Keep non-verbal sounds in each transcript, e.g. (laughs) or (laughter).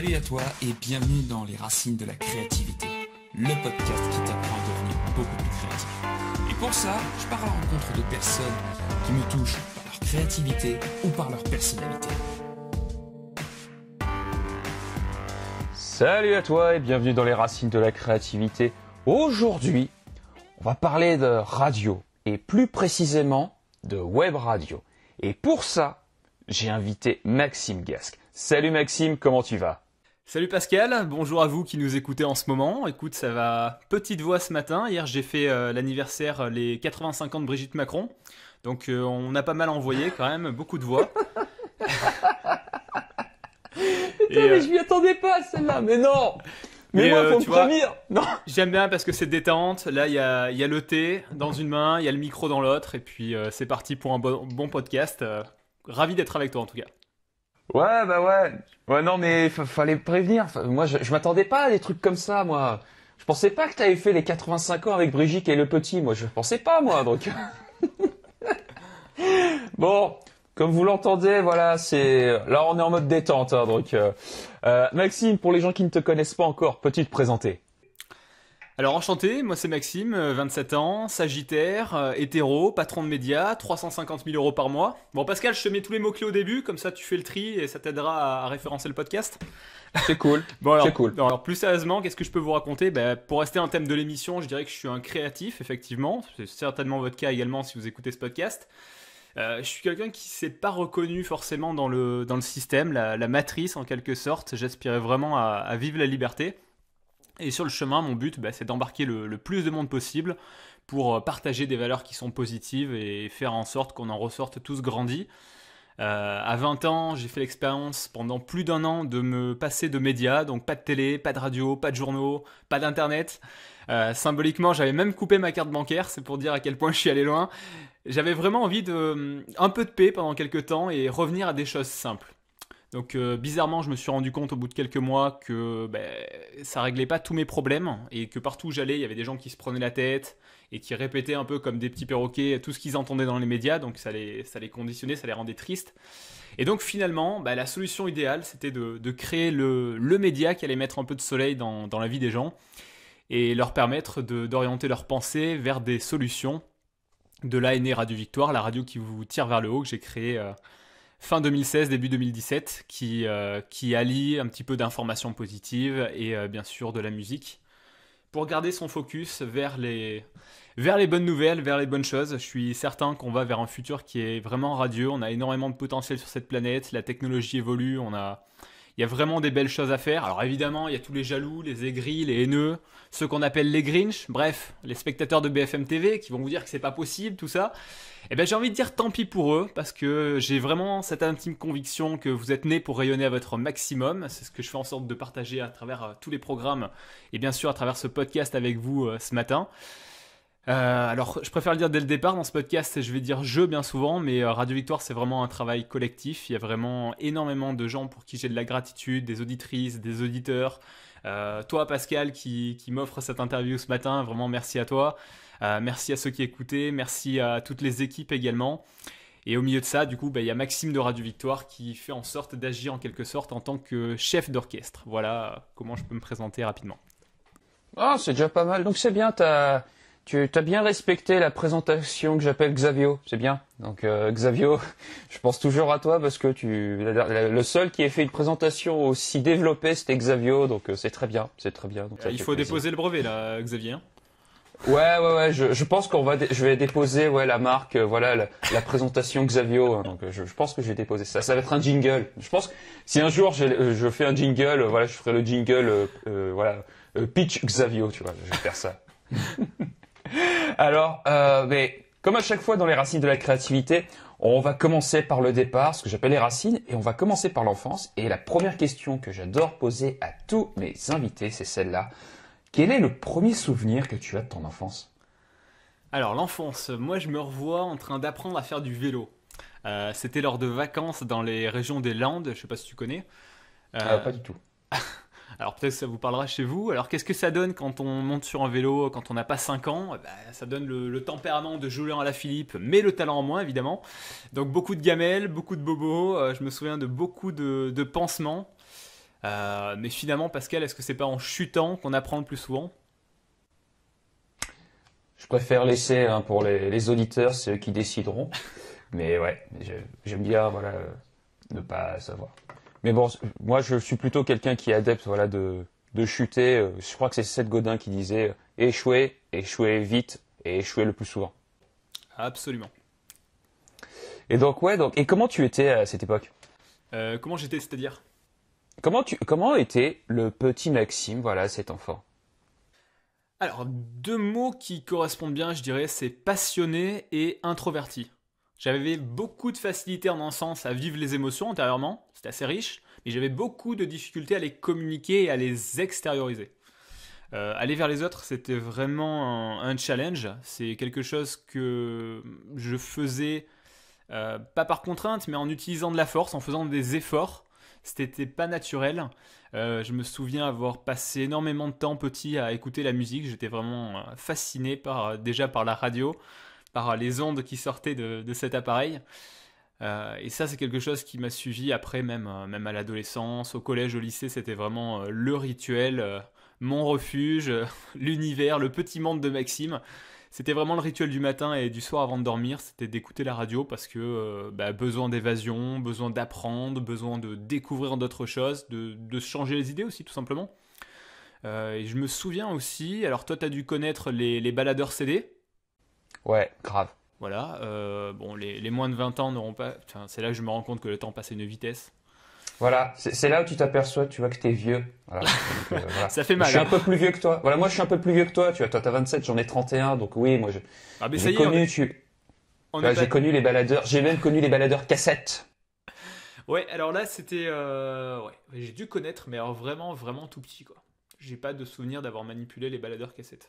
Salut à toi et bienvenue dans Les Racines de la Créativité, le podcast qui t'apprend à devenir beaucoup plus créatif. Et pour ça, je pars à la rencontre de personnes qui me touchent par leur créativité ou par leur personnalité. Salut à toi et bienvenue dans Les Racines de la Créativité. Aujourd'hui, on va parler de radio et plus précisément de web radio. Et pour ça, j'ai invité Maxime Gasque. Salut Maxime, comment tu vas Salut Pascal, bonjour à vous qui nous écoutez en ce moment. Écoute, ça va petite voix ce matin. Hier, j'ai fait euh, l'anniversaire, euh, les 85 ans de Brigitte Macron. Donc, euh, on a pas mal envoyé quand même, beaucoup de voix. (laughs) Putain, mais je m'y attendais pas à celle-là, mais non mais, moi, faut tu me Non J'aime bien parce que c'est détente. Là, il y a, le thé dans une main, il y a le micro dans l'autre, et puis c'est parti pour un bon podcast. ravi d'être avec toi en tout cas. Ouais, bah ouais. Ouais, non, mais fallait prévenir. moi, je, m'attendais pas à des trucs comme ça, moi. Je pensais pas que t'avais fait les 85 ans avec Brigitte et le petit. Moi, je pensais pas, moi, donc. (laughs) bon. Comme vous l'entendez, voilà, c'est là on est en mode détente, hein, donc euh, euh, Maxime, pour les gens qui ne te connaissent pas encore, peux-tu te présenter alors enchanté, moi c'est Maxime, 27 euh, ans, sagittaire, euh, hétéro, patron de médias, 350 000 euros par mois. Bon Pascal, je te mets tous les mots-clés au début, comme ça tu fais le tri et ça t'aidera à, référencer le podcast. C'est cool, (laughs) c'est cool. Alors plus sérieusement, qu'est-ce que je peux vous raconter ben, Pour rester un thème de l'émission, je dirais que je suis un créatif, effectivement. C'est certainement votre cas également si vous écoutez ce podcast. Euh, je suis quelqu'un qui s'est pas reconnu forcément dans le, dans le système, la, matrice en quelque sorte. J'aspirais vraiment à vivre la liberté. Et sur le chemin, mon but, bah, c'est d'embarquer le, plus de monde possible pour euh, partager des valeurs qui sont positives et faire en sorte qu'on en ressorte tous grandis. Euh, à 20 ans, j'ai fait l'expérience pendant plus d'un an de me passer de médias, donc pas de télé, pas de radio, pas de journaux, pas d'internet. Euh, symboliquement, j'avais même coupé ma carte bancaire, c'est pour dire à quel point je suis allé loin. J'avais vraiment envie de hum, un peu de paix pendant quelques temps et revenir à des choses simples. Donc euh, bizarrement, je me suis rendu compte au bout de quelques mois que ça ben, ça réglait pas tous mes problèmes et que partout où j'allais, il y avait des gens qui se prenaient la tête et qui répétaient un peu comme des petits perroquets tout ce qu'ils entendaient dans les médias, donc ça les, conditionnait, ça les rendait tristes. Et donc finalement, ben, la solution idéale, c'était de, créer le, le, média qui allait mettre un peu de soleil dans, dans la vie des gens et leur permettre d'orienter leurs pensées vers des solutions. De là est Radio Victoire, la radio qui vous tire vers le haut que j'ai créée euh, fin 2016, début 2017, qui, euh, qui allie un petit peu d'informations positives et euh, bien sûr de la musique pour garder son focus vers les, vers les bonnes nouvelles, vers les bonnes choses. Je suis certain qu'on va vers un futur qui est vraiment radieux. On a énormément de potentiel sur cette planète, la technologie évolue, on a il y a vraiment des belles choses à faire. Alors évidemment, il y a tous les jaloux, les aigris, les haineux, ceux qu'on appelle les Grinch, bref, les spectateurs de BFM TV qui vont vous dire que c'est pas possible, tout ça. Eh bien, j'ai envie de dire tant pis pour eux, parce que j'ai vraiment cette intime conviction que vous êtes nés pour rayonner à votre maximum. C'est ce que je fais en sorte de partager à travers euh, tous les programmes et bien sûr à travers ce podcast avec vous euh, ce matin. Euh, alors, je préfère le dire dès le départ dans ce podcast, je vais dire je bien souvent, mais euh, Radio Victoire, c'est vraiment un travail collectif. Il y a vraiment énormément de gens pour qui j'ai de la gratitude, des auditrices, des auditeurs. Euh, toi, Pascal, qui, m'offre cette interview ce matin, vraiment merci à toi. merci à ceux qui écoutaient, merci à toutes les équipes également. Et au milieu de ça, du coup, bah, il y a Maxime de Radio Victoire qui fait en sorte d'agir en quelque sorte en tant que chef d'orchestre. Voilà comment je peux me présenter rapidement. Ah, c'est déjà pas mal. Donc c'est bien, t'as tu as bien respecté la présentation que j'appelle Xavio, c'est bien. Donc euh, Xavio, (laughs) je pense toujours à toi parce que tu le seul qui ait fait une présentation aussi développée, c'était Xavio, donc euh, c'est très bien, c'est très bien. Euh, il faut déposer le brevet là, Xavier. Hein. Ouais, ouais, ouais. Je, pense qu'on va, je vais déposer, ouais, la marque, voilà, la, présentation Xavio. Hein. donc, je, pense que je vais déposer ça. Ça va être un jingle. Je pense que si un jour je, fais un jingle, voilà, je ferai le jingle, voilà, pitch Xavio, tu vois. Je vais faire ça. (laughs) (laughs) Alors, euh, mais comme à chaque fois dans les racines de la créativité, on va commencer par le départ, ce que j'appelle les racines, et on va commencer par l'enfance. Et la première question que j'adore poser à tous mes invités, c'est celle-là. Quel est le premier souvenir que tu as de ton enfance Alors l'enfance, moi je me revois en train d'apprendre à faire du vélo. Euh, c'était lors de vacances dans les régions des Landes, je ne sais pas si tu connais. Euh, ah, pas du tout. (laughs) Alors peut-être ça vous parlera chez vous. Alors qu'est-ce que ça donne quand on monte sur un vélo, quand on n'a pas 5 ans eh ben, Ça donne le, tempérament de Julien Philippe, mais le talent en moins évidemment. Donc beaucoup de gamelles, beaucoup de bobos, euh, je me souviens de beaucoup de, pansements. Euh, mais finalement, Pascal, est-ce que c'est pas en chutant qu'on apprend le plus souvent Je préfère laisser hein, pour les, auditeurs, c'est eux qui décideront. mais ouais, j'aime bien voilà, euh, ne pas savoir. Mais bon, moi je suis plutôt quelqu'un qui est adepte voilà, de, chuter. Euh, je crois que c'est Seth Godin qui disait euh, échouer, échouer vite et échouer le plus souvent. Absolument. Et donc ouais, et comment tu étais à cette époque euh, Comment j'étais, c'est-à-dire Comment tu comment était le petit Maxime, voilà cet enfant Alors deux mots qui correspondent bien, je dirais, c'est passionné et introverti. J'avais beaucoup de facilité en un sens à vivre les émotions intérieurement, c'était assez riche, mais j'avais beaucoup de difficultés à les communiquer et à les extérioriser. Euh, aller vers les autres, c'était vraiment un, challenge. C'est quelque chose que je faisais euh, pas par contrainte, mais en utilisant de la force, en faisant des efforts. C'était pas naturel. Euh, je me souviens avoir passé énormément de temps petit à écouter la musique. J'étais vraiment fasciné par déjà par la radio, par euh, les ondes qui sortaient de, cet appareil. Euh, et ça, c'est quelque chose qui m'a suivi après, même, euh, même à l'adolescence, au collège, au lycée, c'était vraiment le rituel, mon refuge, (laughs) l'univers, le petit monde de Maxime. C'était vraiment le rituel du matin et du soir avant de dormir, c'était d'écouter la radio parce que bah, besoin d'évasion, besoin d'apprendre, besoin de découvrir d'autres choses, de, de changer les idées aussi tout simplement. et je me souviens aussi, alors toi tu as dû connaître les baladeurs CD, Ouais, grave. Voilà, euh, bon, les, moins de 20 ans n'auront pas. Enfin, c'est là que je me rends compte que le temps passe à une vitesse. Voilà, c'est là où tu t'aperçois, tu vois, que t'es vieux. Euh, (laughs) ça fait mal. Je suis un hein. peu plus vieux que toi. Voilà, moi je suis un peu plus vieux que toi. Tu vois, toi t'as 27, j'en ai 31, donc oui, moi j'ai connu, j'ai connu les baladeurs, j'ai même connu les baladeurs cassettes. Ouais, alors là c'était, euh, ouais, j'ai dû connaître, mais vraiment, vraiment tout petit quoi. J'ai pas de souvenir d'avoir manipulé les baladeurs cassettes.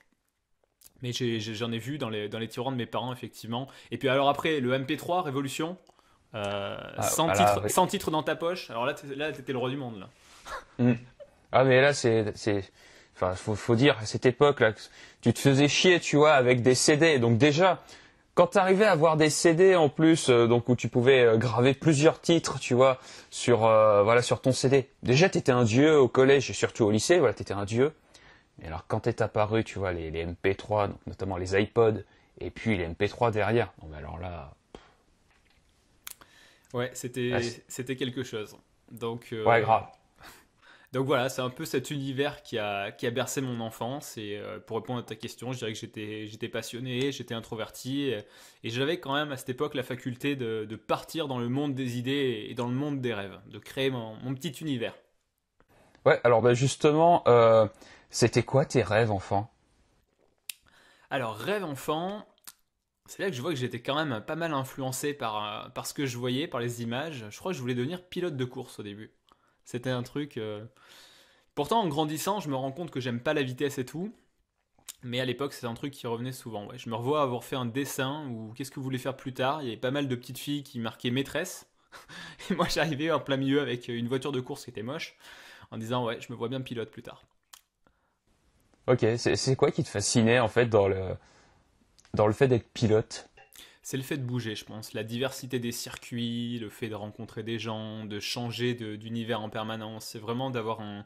Mais j'en ai, vu dans les, dans les de mes parents, effectivement. Et puis alors après, le MP3, Révolution, euh, ah, sans, titre, dans ta poche. Alors là, tu t'étais le roi du monde. Là. (laughs) Hmm. Ah mais là, c'est... Enfin, faut, faut, dire, à cette époque-là, tu te faisais chier, tu vois, avec des CD. Donc déjà, quand t'arrivais à avoir des CD en plus, euh, donc où tu pouvais euh, graver plusieurs titres, tu vois, sur, voilà, sur ton CD. Déjà, t'étais un dieu au collège et surtout au lycée, voilà, t'étais un dieu. Et alors quand est apparu, tu vois, les, MP3, donc notamment les iPods, et puis les MP3 derrière, non mais bah, alors là... Ouais, c'était, ah, c'était quelque chose. Donc, euh, ouais, grave. (laughs) Donc voilà, c'est un peu cet univers qui a, qui a bercé mon enfance. Et euh, pour répondre à ta question, je dirais que j'étais, j'étais passionné, j'étais introverti. Et, j'avais quand même à cette époque la faculté de, partir dans le monde des idées et dans le monde des rêves, de créer mon, petit univers. Ouais, alors ben justement, euh, c'était quoi tes rêves enfant Alors, rêve enfant, c'est là que je vois que j'étais quand même pas mal influencé par, euh, parce ce que je voyais, par les images. Je crois que je voulais devenir pilote de course au début. C'était un truc. Euh, pourtant, en grandissant, je me rends compte que j'aime pas la vitesse et tout. Mais à l'époque, c'est un truc qui revenait souvent. Ouais. Je me revois avoir fait un dessin ou qu'est-ce que vous voulez faire plus tard. Il y avait pas mal de petites filles qui marquaient maîtresse. (laughs) Et moi, j'arrivais en plein milieu avec une voiture de course qui était moche en disant Ouais, je me vois bien pilote plus tard. Ok, c'est quoi qui te fascinait en fait dans le, dans le fait d'être pilote C'est le fait de bouger, je pense. La diversité des circuits, le fait de rencontrer des gens, de changer d'univers en permanence. C'est vraiment d'avoir un,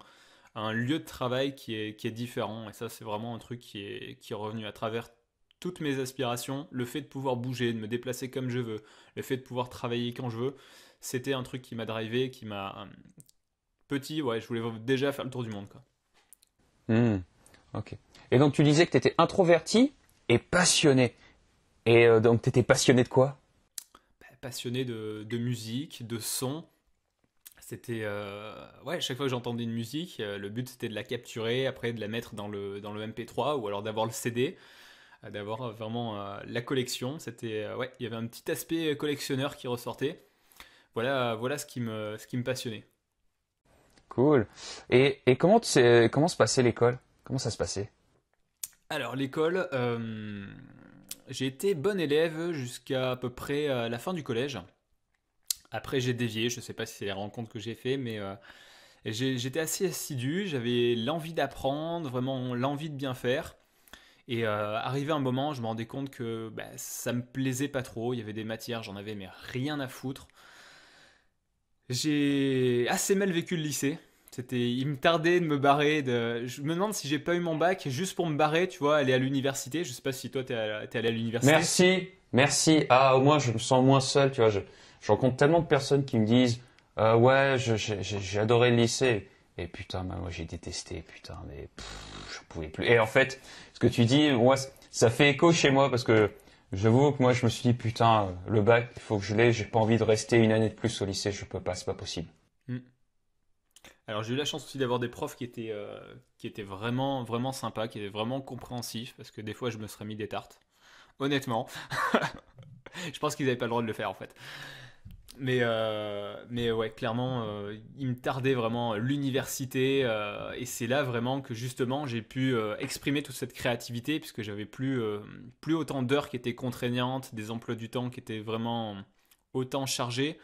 un, lieu de travail qui est, qui est différent. Et ça, c'est vraiment un truc qui est, qui est revenu à travers toutes mes aspirations. Le fait de pouvoir bouger, de me déplacer comme je veux, le fait de pouvoir travailler quand je veux, c'était un truc qui m'a drivé, qui m'a. Euh, petit, ouais, je voulais déjà faire le tour du monde. Quoi. Hmm. Ok. Et donc tu disais que tu étais introverti et passionné. Et euh, donc tu étais passionné de quoi bah, Passionné de, musique, de son. C'était... Euh, ouais, chaque fois que j'entendais une musique, euh, le but c'était de la capturer, après de la mettre dans le, dans le MP3 ou alors d'avoir le CD, euh, d'avoir vraiment la collection. C'était... ouais, il y avait un petit aspect collectionneur qui ressortait. Voilà, voilà ce, qui me, ce qui me passionnait. Cool. Et, et comment, comment se passait l'école ça se passait Alors, l'école, euh, j'ai été bon élève jusqu'à à peu près euh, la fin du collège. Après, j'ai dévié, je ne sais pas si c'est les rencontres que j'ai fait, mais euh, j'étais assez assidu, j'avais l'envie d'apprendre, vraiment l'envie de bien faire. Et arrivé un moment, je me rendais compte que bah, ça me plaisait pas trop, il y avait des matières, j'en avais mais rien à foutre. J'ai assez mal vécu le lycée, c'était, il me tardait de me barrer. De... Je me demande si j'ai pas eu mon bac juste pour me barrer, tu vois, aller à l'université. Je sais pas si toi tu es allé à l'université. Merci, merci. Ah, au moins je me sens moins seul, tu vois. Je, rencontre tellement de personnes qui me disent, euh, ouais, j'ai adoré le lycée. Et putain, bah, moi j'ai détesté, putain, mais je pouvais plus. Et en fait, ce que tu dis, moi, ça fait écho chez moi parce que j'avoue que moi je me suis dit, putain, le bac, il faut que je l'ai, j'ai pas envie de rester une année de plus au lycée, je peux pas, c'est pas possible. Alors j'ai eu la chance aussi d'avoir des profs euh, qui étaient, vraiment, vraiment sympas, qui étaient vraiment compréhensifs, parce que des fois je me serais mis des tartes. Honnêtement, (laughs) je pense qu'ils n'avaient pas le droit de le faire en fait. Mais, euh, mais ouais, clairement, euh, il me tardait vraiment l'université, et c'est là vraiment que justement j'ai pu exprimer toute cette créativité, puisque j'avais plus, plus autant d'heures qui étaient contraignantes, des emplois du temps qui étaient vraiment autant chargés.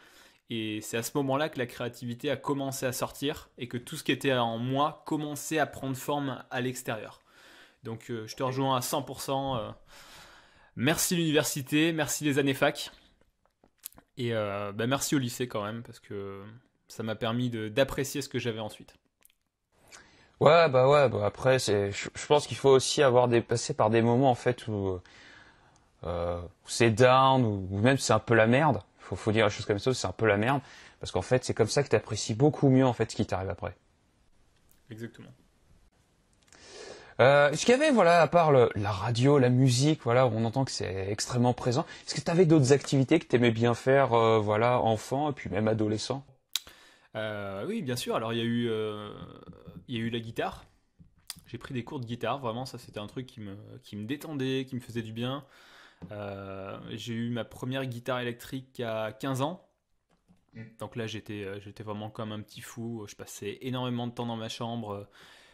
Et c'est à ce moment-là que la créativité a commencé à sortir et que tout ce qui était en moi commençait à prendre forme à l'extérieur. Donc euh, je te rejoins à 100%. Euh, merci l'université, merci les années fac. Et euh, bah, merci au lycée quand même, parce que ça m'a permis d'apprécier ce que j'avais ensuite. Ouais, bah ouais, bah après, je, je pense qu'il faut aussi avoir passé par des moments en fait où c'est down, ou même c'est un peu la merde faut, faut dire les chose comme ça, c'est un peu la merde, parce qu'en fait, c'est comme ça que tu apprécies beaucoup mieux en fait ce qui t'arrive après. Exactement. Euh, ce qu'il y avait, voilà, à part la radio, la musique, voilà, on entend que c'est extrêmement présent. Est-ce que tu avais d'autres activités que tu aimais bien faire, euh, voilà, enfant et puis même adolescent euh, Oui, bien sûr. Alors, il y, a eu, euh, il y a eu la guitare. J'ai pris des cours de guitare, vraiment, ça c'était un truc qui me, qui me détendait, qui me faisait du bien. Euh, j'ai eu ma première guitare électrique à 15 ans. Donc là, euh, j'étais, vraiment comme un petit fou. Je passais énormément de temps dans ma chambre.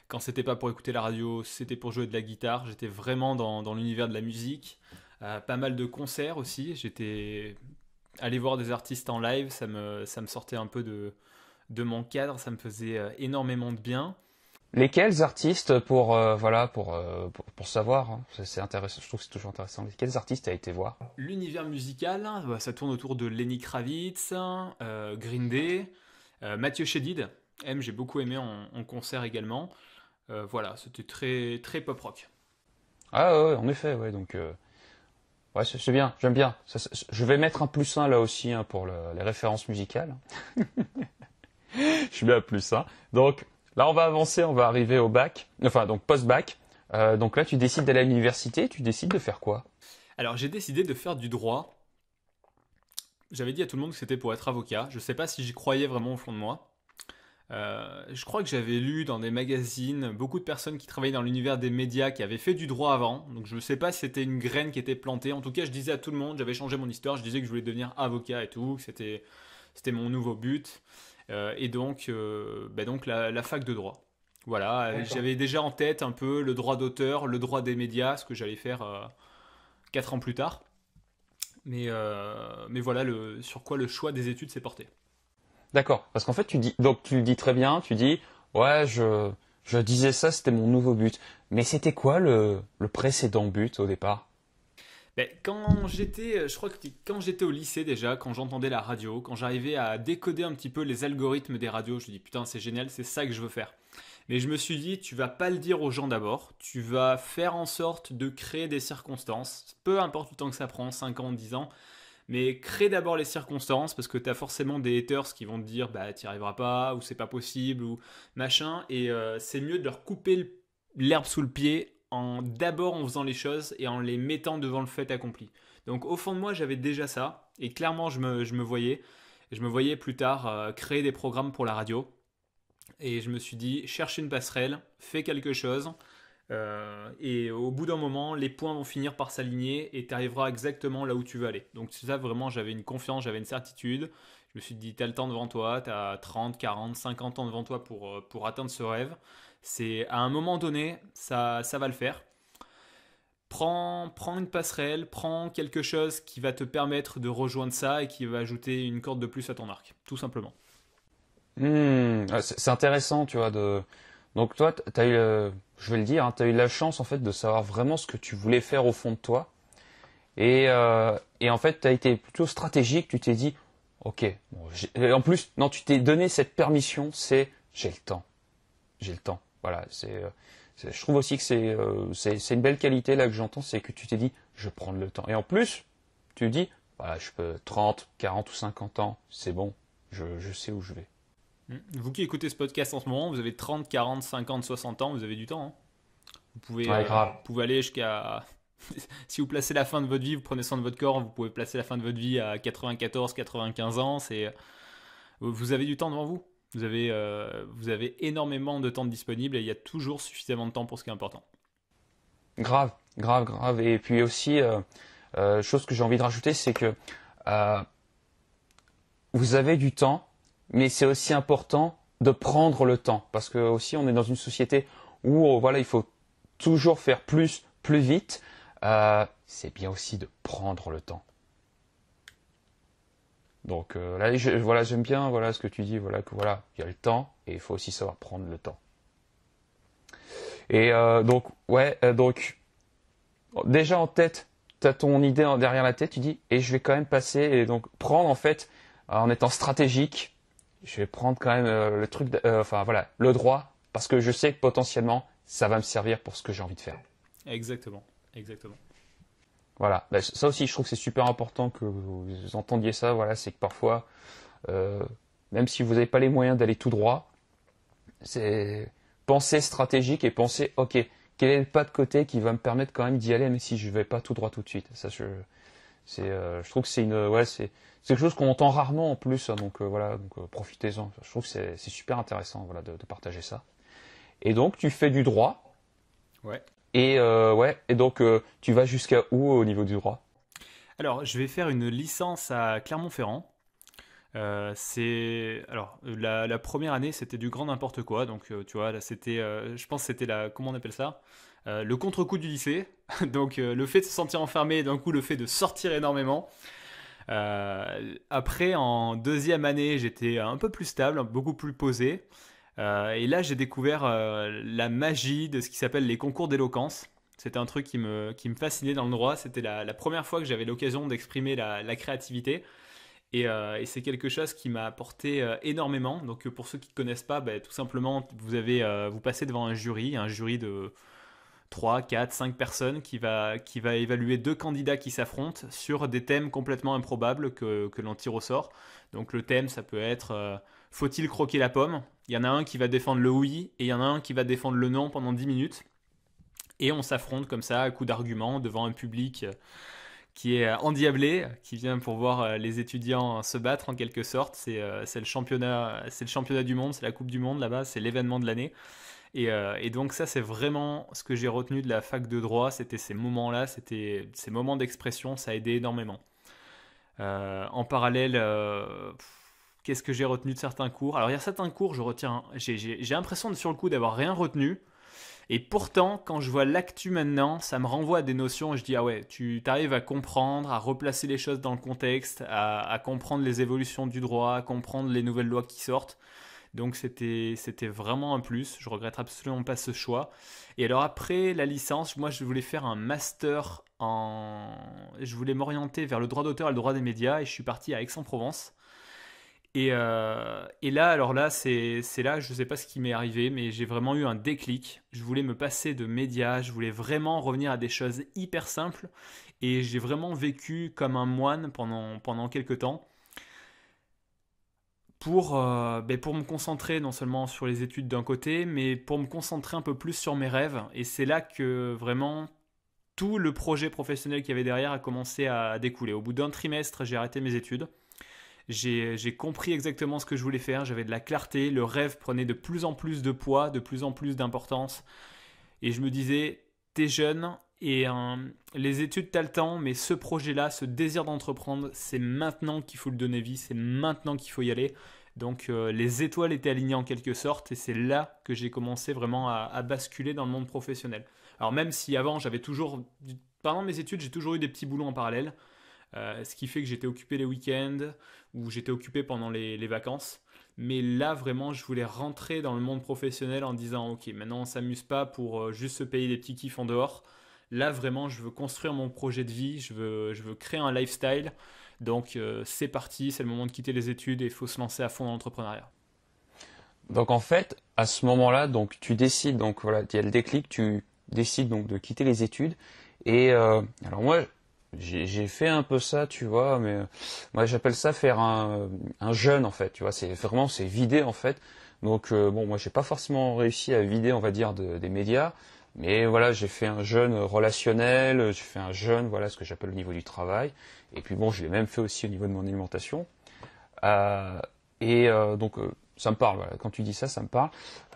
Quand c'était pas pour écouter la radio, c'était pour jouer de la guitare. J'étais vraiment dans, l'univers de la musique. Euh, pas mal de concerts aussi. J'étais allé voir des artistes en live. Ça me, sortait un peu de mon cadre. Ça me faisait énormément de bien. Lesquels artistes pour euh, voilà euh, pour, pour, savoir hein. c'est intéressant je trouve c'est toujours intéressant lesquels artistes a été voir l'univers musical bah, ça tourne autour de Lenny Kravitz euh, Green Day Mathieu Chédid M j'ai beaucoup aimé en, concert également voilà c'était très très pop rock ah ouais en effet ouais donc ouais c'est bien j'aime bien je vais mettre un plus 1 là aussi hein, pour les références musicales (laughs) je mets bien plus 1 donc Là, on va avancer, on va arriver au bac, enfin donc post-bac. Euh, donc là, tu décides d'aller à l'université, tu décides de faire quoi Alors, j'ai décidé de faire du droit. J'avais dit à tout le monde que c'était pour être avocat. Je ne sais pas si j'y croyais vraiment au fond de moi. Euh, je crois que j'avais lu dans des magazines beaucoup de personnes qui travaillaient dans l'univers des médias qui avaient fait du droit avant. Donc je ne sais pas si c'était une graine qui était plantée. En tout cas, je disais à tout le monde, j'avais changé mon histoire, je disais que je voulais devenir avocat et tout, que c'était, c'était mon nouveau but. Euh, et donc, euh, bah donc la, fac de droit. Voilà, j'avais déjà en tête un peu le droit d'auteur, le droit des médias, ce que j'allais faire euh, quatre ans plus tard. Mais, mais voilà le, sur quoi le choix des études s'est porté. D'accord, parce qu'en fait, tu dis, donc tu le dis très bien, tu dis, ouais, je, je disais ça, c'était mon nouveau but. Mais c'était quoi le, le précédent but au départ ben, quand j'étais, euh, je crois que quand j'étais au lycée déjà, quand j'entendais la radio, quand j'arrivais à décoder un petit peu les algorithmes des radios, je me dis putain c'est génial, c'est ça que je veux faire. Mais je me suis dit, tu vas pas le dire aux gens d'abord, tu vas faire en sorte de créer des circonstances, peu importe le temps que ça prend, 5 ans, 10 ans, mais crée d'abord les circonstances parce que tu as forcément des haters qui vont te dire bah t'y arriveras pas ou c'est pas possible ou machin et euh, c'est mieux de leur couper l'herbe sous le pied en d'abord en faisant les choses et en les mettant devant le fait accompli. Donc au fond de moi, j'avais déjà ça et clairement, je me, je me voyais. Je me voyais plus tard euh, créer des programmes pour la radio et je me suis dit cherche une passerelle, fais quelque chose. Euh, et au bout d'un moment, les points vont finir par s'aligner et tu arriveras exactement là où tu veux aller. Donc, ça, vraiment, j'avais une confiance, j'avais une certitude. Je me suis dit, tu as le temps devant toi, tu as 30, 40, 50 ans devant toi pour, euh, pour atteindre ce rêve. C'est à un moment donné, ça, va le faire. Prends, prends, une passerelle, prends quelque chose qui va te permettre de rejoindre ça et qui va ajouter une corde de plus à ton arc, tout simplement. Hmm, ah, c'est intéressant, tu vois. De... Donc toi, as je vais le dire, hein, tu as eu la chance en fait de savoir vraiment ce que tu voulais faire au fond de toi. Et, euh, en fait, tu as été plutôt stratégique, tu t'es dit, ok, en plus, non, tu t'es donné cette permission, c'est j'ai le temps. J'ai le temps. Voilà, euh, c'est, je trouve aussi que euh, c'est, c'est, une belle qualité là que j'entends, c'est que tu t'es dit, je vais prendre le temps. Et en plus, tu dis, voilà, je peux 30, 40 ou 50 ans, c'est bon, je, je sais où je vais. Mm. Vous qui écoutez ce podcast en ce moment, vous avez 30, 40, 50, 60 ans, vous avez du temps. Hein. vous, pouvez, euh, pouvez aller jusqu'à. (laughs) si vous placez la fin de votre vie, vous prenez soin de votre corps, vous pouvez placer la fin de votre vie à 94, 95 ans. C'est... Vous avez du temps devant vous. Euh, vous avez, énormément de temps disponible et il y a toujours suffisamment de temps pour ce qui est important. Grave, grave, grave. Et puis aussi, euh, euh, chose que j'ai envie de rajouter, c'est que vous avez du temps, mais c'est aussi important de prendre le temps. Parce que aussi, on est dans une société où oh, voilà, il faut toujours faire plus, plus vite. c'est bien aussi de prendre le temps. Donc euh, voilà, j'aime bien voilà ce que tu dis, voilà que voilà, il y a le temps et il faut aussi savoir prendre le temps. Et euh, donc ouais, euh, donc déjà en tête, tu as ton idée derrière la tête, tu dis et je vais quand même passer et donc prendre en fait en étant stratégique, je vais prendre quand même le truc, enfin voilà, le droit parce que je sais que potentiellement ça va me servir pour ce que j'ai envie de faire. Exactement, exactement. Voilà, bah, ça aussi je trouve que c'est super important que vous entendiez ça, voilà, c'est que parfois, euh, même si vous n'avez pas les moyens d'aller tout droit, c'est penser stratégique et penser, ok, quel est le pas de côté qui va me permettre quand même d'y aller, même si je ne vais pas tout droit tout de suite. Ça, je, c'est, euh, je trouve que c'est une, ouais, c'est, quelque chose qu'on entend rarement en plus, hein, donc euh, voilà, donc profitez-en. Je trouve que c'est, super intéressant, voilà, de, de partager ça. Et donc tu fais du droit. Ouais. Et euh, ouais, et donc euh, tu vas jusqu'à où au niveau du droit Alors, je vais faire une licence à Clermont-Ferrand. Euh, c'est alors la, première année c'était du grand n'importe quoi donc tu vois c'était je pense c'était la comment on appelle ça le contre-coup du lycée (laughs) donc le fait de se sentir enfermé d'un coup le fait de sortir énormément après en deuxième année j'étais un peu plus stable beaucoup plus posé euh, et là, j'ai découvert euh, la magie de ce qui s'appelle les concours d'éloquence. C'était un truc qui me, fascinait dans le droit. C'était la, première fois que j'avais l'occasion d'exprimer la, créativité. Euh, et, c'est quelque chose qui m'a apporté énormément. Donc, pour ceux qui ne connaissent pas, ben, tout simplement, vous, avez, vous passez devant un jury, un jury de 3, 4, 5 personnes qui va, évaluer deux candidats qui s'affrontent sur des thèmes complètement improbables que l'on tire au sort. Donc, le thème, ça peut être faut-il croquer la pomme Il y en a un qui va défendre le oui et il y en a un qui va défendre le non pendant 10 minutes. Et on s'affronte comme ça à coups d'arguments devant un public euh, qui est euh, endiablé, qui vient pour voir euh, les étudiants se battre en quelque sorte. C'est le, championnat, le championnat du monde, c'est la Coupe du Monde là-bas, c'est l'événement de l'année. Et, donc ça, c'est vraiment ce que j'ai retenu de la fac de droit, c'était ces moments-là, c'était ces moments d'expression, ça a aidé énormément. en parallèle, Qu'est-ce que j'ai retenu de certains cours Alors, il y a certains cours, je retiens. J'ai l'impression sur le coup d'avoir rien retenu. Et pourtant, quand je vois l'actu maintenant, ça me renvoie à des notions je dis, ah ouais, tu arrives à comprendre, à replacer les choses dans le contexte, à, comprendre les évolutions du droit, à comprendre les nouvelles lois qui sortent. Donc c'était vraiment un plus, je regrette absolument pas ce choix. Et alors après la licence, moi je voulais faire un master en... Je voulais m'orienter vers le droit d'auteur et le droit des médias et je suis parti à Aix-en-Provence. Euh, et, là, alors là, c'est là, je ne sais pas ce qui m'est arrivé, mais j'ai vraiment eu un déclic. Je voulais me passer de médias, je voulais vraiment revenir à des choses hyper simples. Et j'ai vraiment vécu comme un moine pendant, pendant quelques temps pour, euh, ben, pour me concentrer non seulement sur les études d'un côté, mais pour me concentrer un peu plus sur mes rêves. Et c'est là que vraiment tout le projet professionnel qu'il y avait derrière a commencé à découler. Au bout d'un trimestre, j'ai arrêté mes études. Euh, j'ai compris exactement ce que je voulais faire, j'avais de la clarté, le rêve prenait de plus en plus de poids, de plus en plus d'importance. Et je me disais, t'es jeune et euh, les études, t'as le temps, mais ce projet-là, ce désir d'entreprendre, c'est maintenant qu'il faut le donner vie, c'est maintenant qu'il faut y aller. Donc euh, les étoiles étaient alignées en quelque sorte et c'est là que j'ai commencé vraiment à, basculer dans le monde professionnel. Alors même si avant j'avais toujours, pendant mes études j'ai toujours eu des petits boulots en parallèle, euh, ce qui fait que j'étais occupé les week-ends ou j'étais occupé pendant les, vacances. Mais là, vraiment, je voulais rentrer dans le monde professionnel en disant Ok, maintenant on s'amuse pas pour euh, juste se payer des petits kiffs en dehors. Là, vraiment, je veux construire mon projet de vie, je veux, je veux créer un lifestyle. Donc, euh, c'est parti, c'est le moment de quitter les études et il faut se lancer à fond dans l'entrepreneuriat. Donc, en fait, à ce moment-là, donc tu décides, donc voilà, il y a le déclic, tu décides donc de quitter les études. Et alors, moi, j'ai fait un peu ça, tu vois, mais euh, moi j'appelle ça faire un, un jeûne en fait, tu vois, c'est vraiment c'est vider en fait. Donc euh, bon, moi j'ai pas forcément réussi à vider, on va dire, des médias, mais voilà, j'ai fait un jeûne relationnel, euh, j'ai fait un jeûne, voilà, ce que j'appelle au niveau du travail, et puis bon, je l'ai même fait aussi au niveau de mon alimentation. Euh, et donc ça me parle. Voilà. Quand tu dis ça, ça me parle.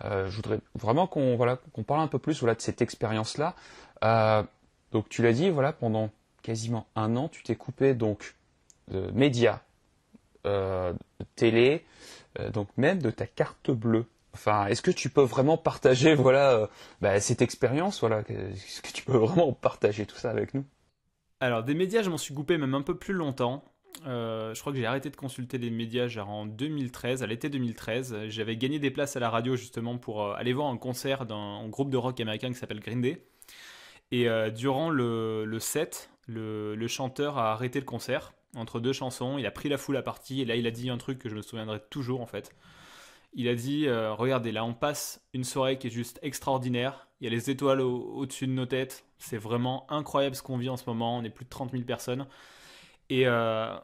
je voudrais vraiment qu'on voilà qu'on parle un peu plus voilà de cette expérience là. donc tu l'as dit voilà pendant quasiment un an, tu t'es coupé donc de euh, médias, euh, télé, euh, donc même de ta carte bleue. Enfin, est-ce que tu peux vraiment partager (laughs) voilà bah, cette expérience voilà Est-ce que tu peux vraiment partager tout ça avec nous Alors des médias, je m'en suis coupé même un peu plus longtemps. je crois que j'ai arrêté de consulter les médias genre en 2013, à l'été 2013. J'avais gagné des places à la radio justement pour aller voir un concert d'un groupe de rock américain qui s'appelle Green Day. Et durant le, le set, le, chanteur a arrêté le concert entre deux chansons, il a pris la foule à partie, et là il a dit un truc que je me souviendrai toujours en fait. Il a dit, euh, regardez, là on passe une soirée qui est juste extraordinaire, il y a les étoiles au-dessus de nos têtes, c'est vraiment incroyable ce qu'on vit en ce moment, on est plus de 30 000 personnes. Euh,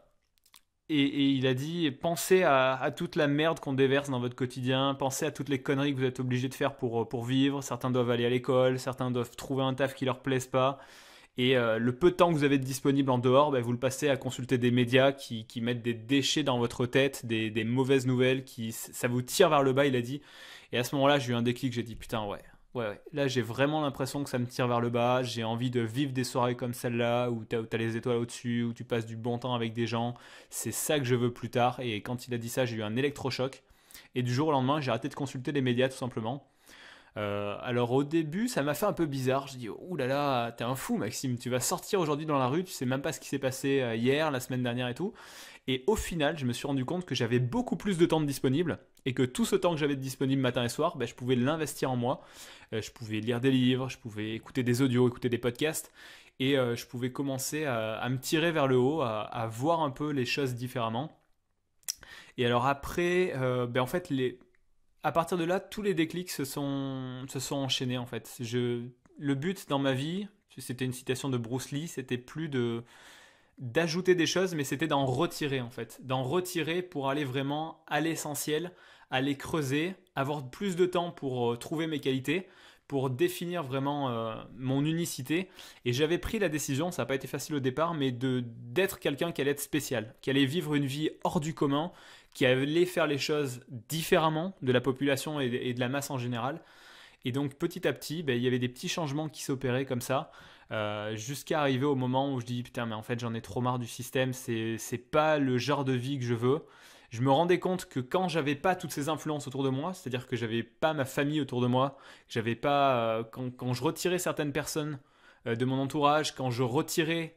et, et, il a dit, pensez à, toute la merde qu'on déverse dans votre quotidien, pensez à toutes les conneries que vous êtes obligés de faire pour, pour vivre, certains doivent aller à l'école, certains doivent trouver un taf qui leur plaise pas. Et euh, le peu de temps que vous avez de disponible en dehors, bah, vous le passez à consulter des médias qui, mettent des déchets dans votre tête, des, mauvaises nouvelles, qui ça vous tire vers le bas, il a dit. Et à ce moment-là, j'ai eu un déclic, j'ai dit putain ouais, ouais, là j'ai vraiment l'impression que ça me tire vers le bas, j'ai envie de vivre des soirées comme celle-là, où tu as les étoiles au-dessus, où tu passes du bon temps avec des gens, c'est ça que je veux plus tard. Et quand il a dit ça, j'ai eu un électrochoc. Et du jour au lendemain, j'ai arrêté de consulter les médias tout simplement. Euh, alors au début, ça m'a fait un peu bizarre. Je dis, ouh là là, t'es un fou, Maxime. Tu vas sortir aujourd'hui dans la rue, tu sais même pas ce qui s'est passé euh, hier, la semaine dernière et tout. Et au final, je me suis rendu compte que j'avais beaucoup plus de temps de disponible et que tout ce temps que j'avais de disponible matin et soir, ben, je pouvais l'investir en moi. Euh, je pouvais lire des livres, je pouvais écouter des audios, écouter des podcasts et je pouvais commencer à, me tirer vers le haut, à, voir un peu les choses différemment. Et alors après, ben, en fait, les, à partir de là, tous les déclics se sont, enchaînés en fait. Je, le but dans ma vie, c'était une citation de Bruce Lee, c'était plus d'ajouter des choses, mais c'était d'en retirer en fait, d'en retirer pour aller vraiment à l'essentiel, aller creuser, avoir plus de temps pour euh, trouver mes qualités, pour définir vraiment euh, mon unicité. Et j'avais pris la décision, ça n'a pas été facile au départ, mais de d'être quelqu'un qui allait être spécial, qui allait vivre une vie hors du commun, qui allait faire les choses différemment de la population et de la masse en général. Et donc petit à petit, ben, il y avait des petits changements qui s'opéraient comme ça, euh, jusqu'à arriver au moment où je dis putain mais en fait j'en ai trop marre du système, c'est pas le genre de vie que je veux. Je me rendais compte que quand j'avais pas toutes ces influences autour de moi, c'est-à-dire que j'avais pas ma famille autour de moi, j'avais pas euh, quand, je retirais certaines personnes euh, de mon entourage, quand je retirais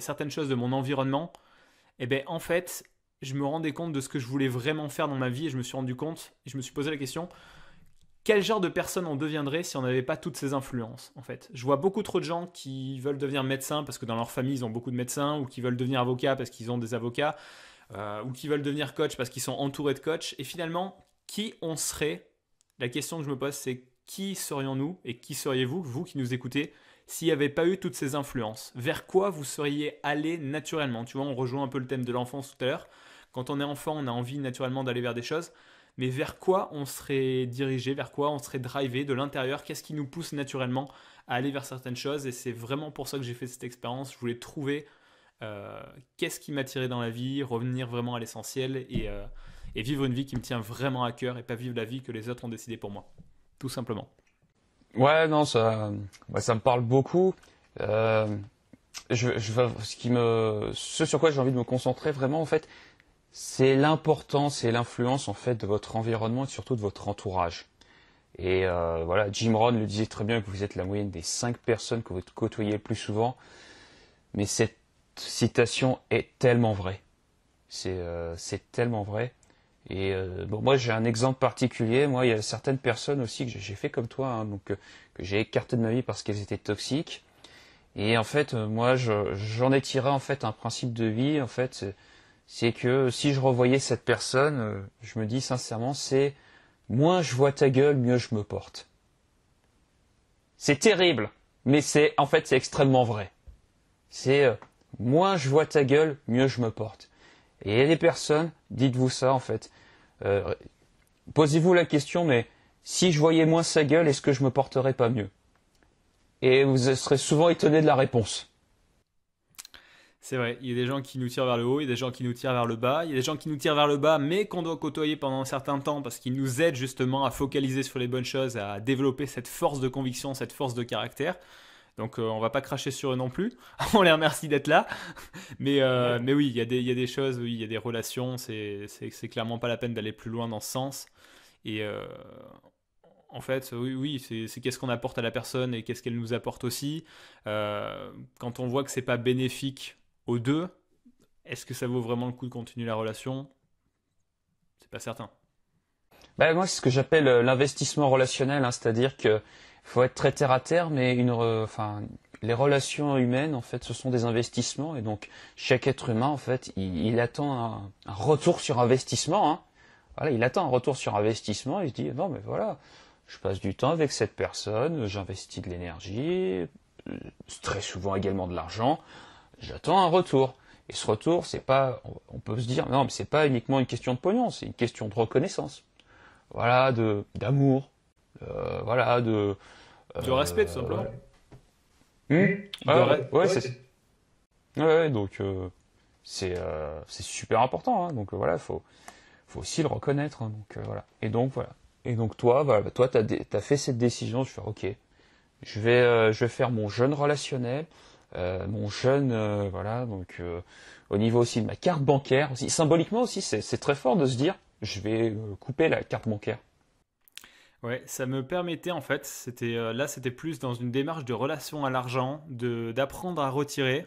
certaines choses de mon environnement, et eh ben en fait je me rendais compte de ce que je voulais vraiment faire dans ma vie et je me suis rendu compte, et je me suis posé la question, quel genre de personne on deviendrait si on n'avait pas toutes ces influences en fait Je vois beaucoup trop de gens qui veulent devenir médecins parce que dans leur famille ils ont beaucoup de médecins ou qui veulent devenir avocats parce qu'ils ont des avocats euh, ou qui veulent devenir coach parce qu'ils sont entourés de coachs et finalement qui on serait La question que je me pose c'est qui serions-nous et qui seriez-vous, vous qui nous écoutez s'il n'y avait pas eu toutes ces influences Vers quoi vous seriez allé naturellement Tu vois, on rejoint un peu le thème de l'enfance tout à l'heure. Quand on est enfant, on a envie naturellement d'aller vers des choses. Mais vers quoi on serait dirigé, vers quoi on serait drivé de l'intérieur Qu'est-ce qui nous pousse naturellement à aller vers certaines choses Et c'est vraiment pour ça que j'ai fait cette expérience. Je voulais trouver euh, qu'est-ce qui m'attirait dans la vie, revenir vraiment à l'essentiel et, euh, et vivre une vie qui me tient vraiment à cœur et pas vivre la vie que les autres ont décidé pour moi. Tout simplement. Ouais, non, bah, ça, me parle beaucoup. Euh, ce sur quoi j'ai envie de me concentrer vraiment, en fait, c'est l'importance et l'influence en fait de votre environnement et surtout de votre entourage. Et euh, voilà, Jim Rohn le disait très bien que vous êtes la moyenne des cinq personnes que vous côtoyez le plus souvent. Mais cette citation est tellement vraie. C'est euh, tellement vrai. Et euh, bon, moi j'ai un exemple particulier. Moi, il y a certaines personnes aussi que j'ai fait comme toi, hein, donc euh, que, j'ai écarté de ma vie parce qu'elles étaient toxiques. Et en fait, euh, moi, j'en ai tiré en fait un principe de vie. En fait, c'est que si je revoyais cette personne, je me dis sincèrement, c'est moins je vois ta gueule, mieux je me porte. C'est terrible, mais c'est en fait c'est extrêmement vrai. C'est moins je vois ta gueule, mieux je me porte. Et des personnes, dites-vous ça en fait. Euh, posez-vous la question, mais si je voyais moins sa gueule, est-ce que je me porterais pas mieux Et vous serez souvent étonné de la réponse. C'est vrai, il y a des gens qui nous tirent vers le haut, il y a des gens qui nous tirent vers le bas, il y a des gens qui nous tirent vers le bas, mais qu'on doit côtoyer pendant un certain temps parce qu'ils nous aident justement à focaliser sur les bonnes choses, à développer cette force de conviction, cette force de caractère. Donc euh, on va pas cracher sur eux non plus. (laughs) on les remercie d'être là. (laughs) mais, euh, mais oui, il y, y, a des choses, il y a des relations. C'est clairement pas la peine d'aller plus loin dans ce sens. Et euh, en fait, oui, oui c'est qu'est-ce qu'on apporte à la personne et qu'est-ce qu'elle nous apporte aussi. quand on voit que c'est pas bénéfique aux deux, est-ce que ça vaut vraiment le coup de continuer la relation C'est pas certain. Bah, moi, c'est ce que j'appelle l'investissement relationnel, hein. c'est-à-dire que faut être très terre à terre, mais une, enfin, les relations humaines, en fait, ce sont des investissements, et donc chaque être humain, en fait, il, attend un, retour sur investissement. Hein. Voilà, il attend un retour sur investissement. Il se dit non, mais voilà, je passe du temps avec cette personne, j'investis de l'énergie, euh, très souvent également de l'argent. J'attends un retour. Et ce retour, c'est pas, on peut se dire, non, mais c'est pas uniquement une question de pognon, c'est une question de reconnaissance. Voilà, de, d'amour, euh, voilà, de. Euh, respect, tout simplement. Hmm ouais, ouais, euh, c'est... donc c'est super important. Hein, donc voilà, faut faut aussi le reconnaître. Hein, donc voilà. Et donc voilà. Et donc toi, voilà, bah, toi, tu as fait cette décision. Je fais ok. Je vais, je vais faire mon jeune relationnel, mon jeune, voilà. Donc au niveau aussi de ma carte bancaire, aussi symboliquement aussi, c'est, très fort de se dire, je vais couper la carte bancaire. Ouais, ça me permettait en fait, c'était euh, là c'était plus dans une démarche de relation à l'argent, de d'apprendre à retirer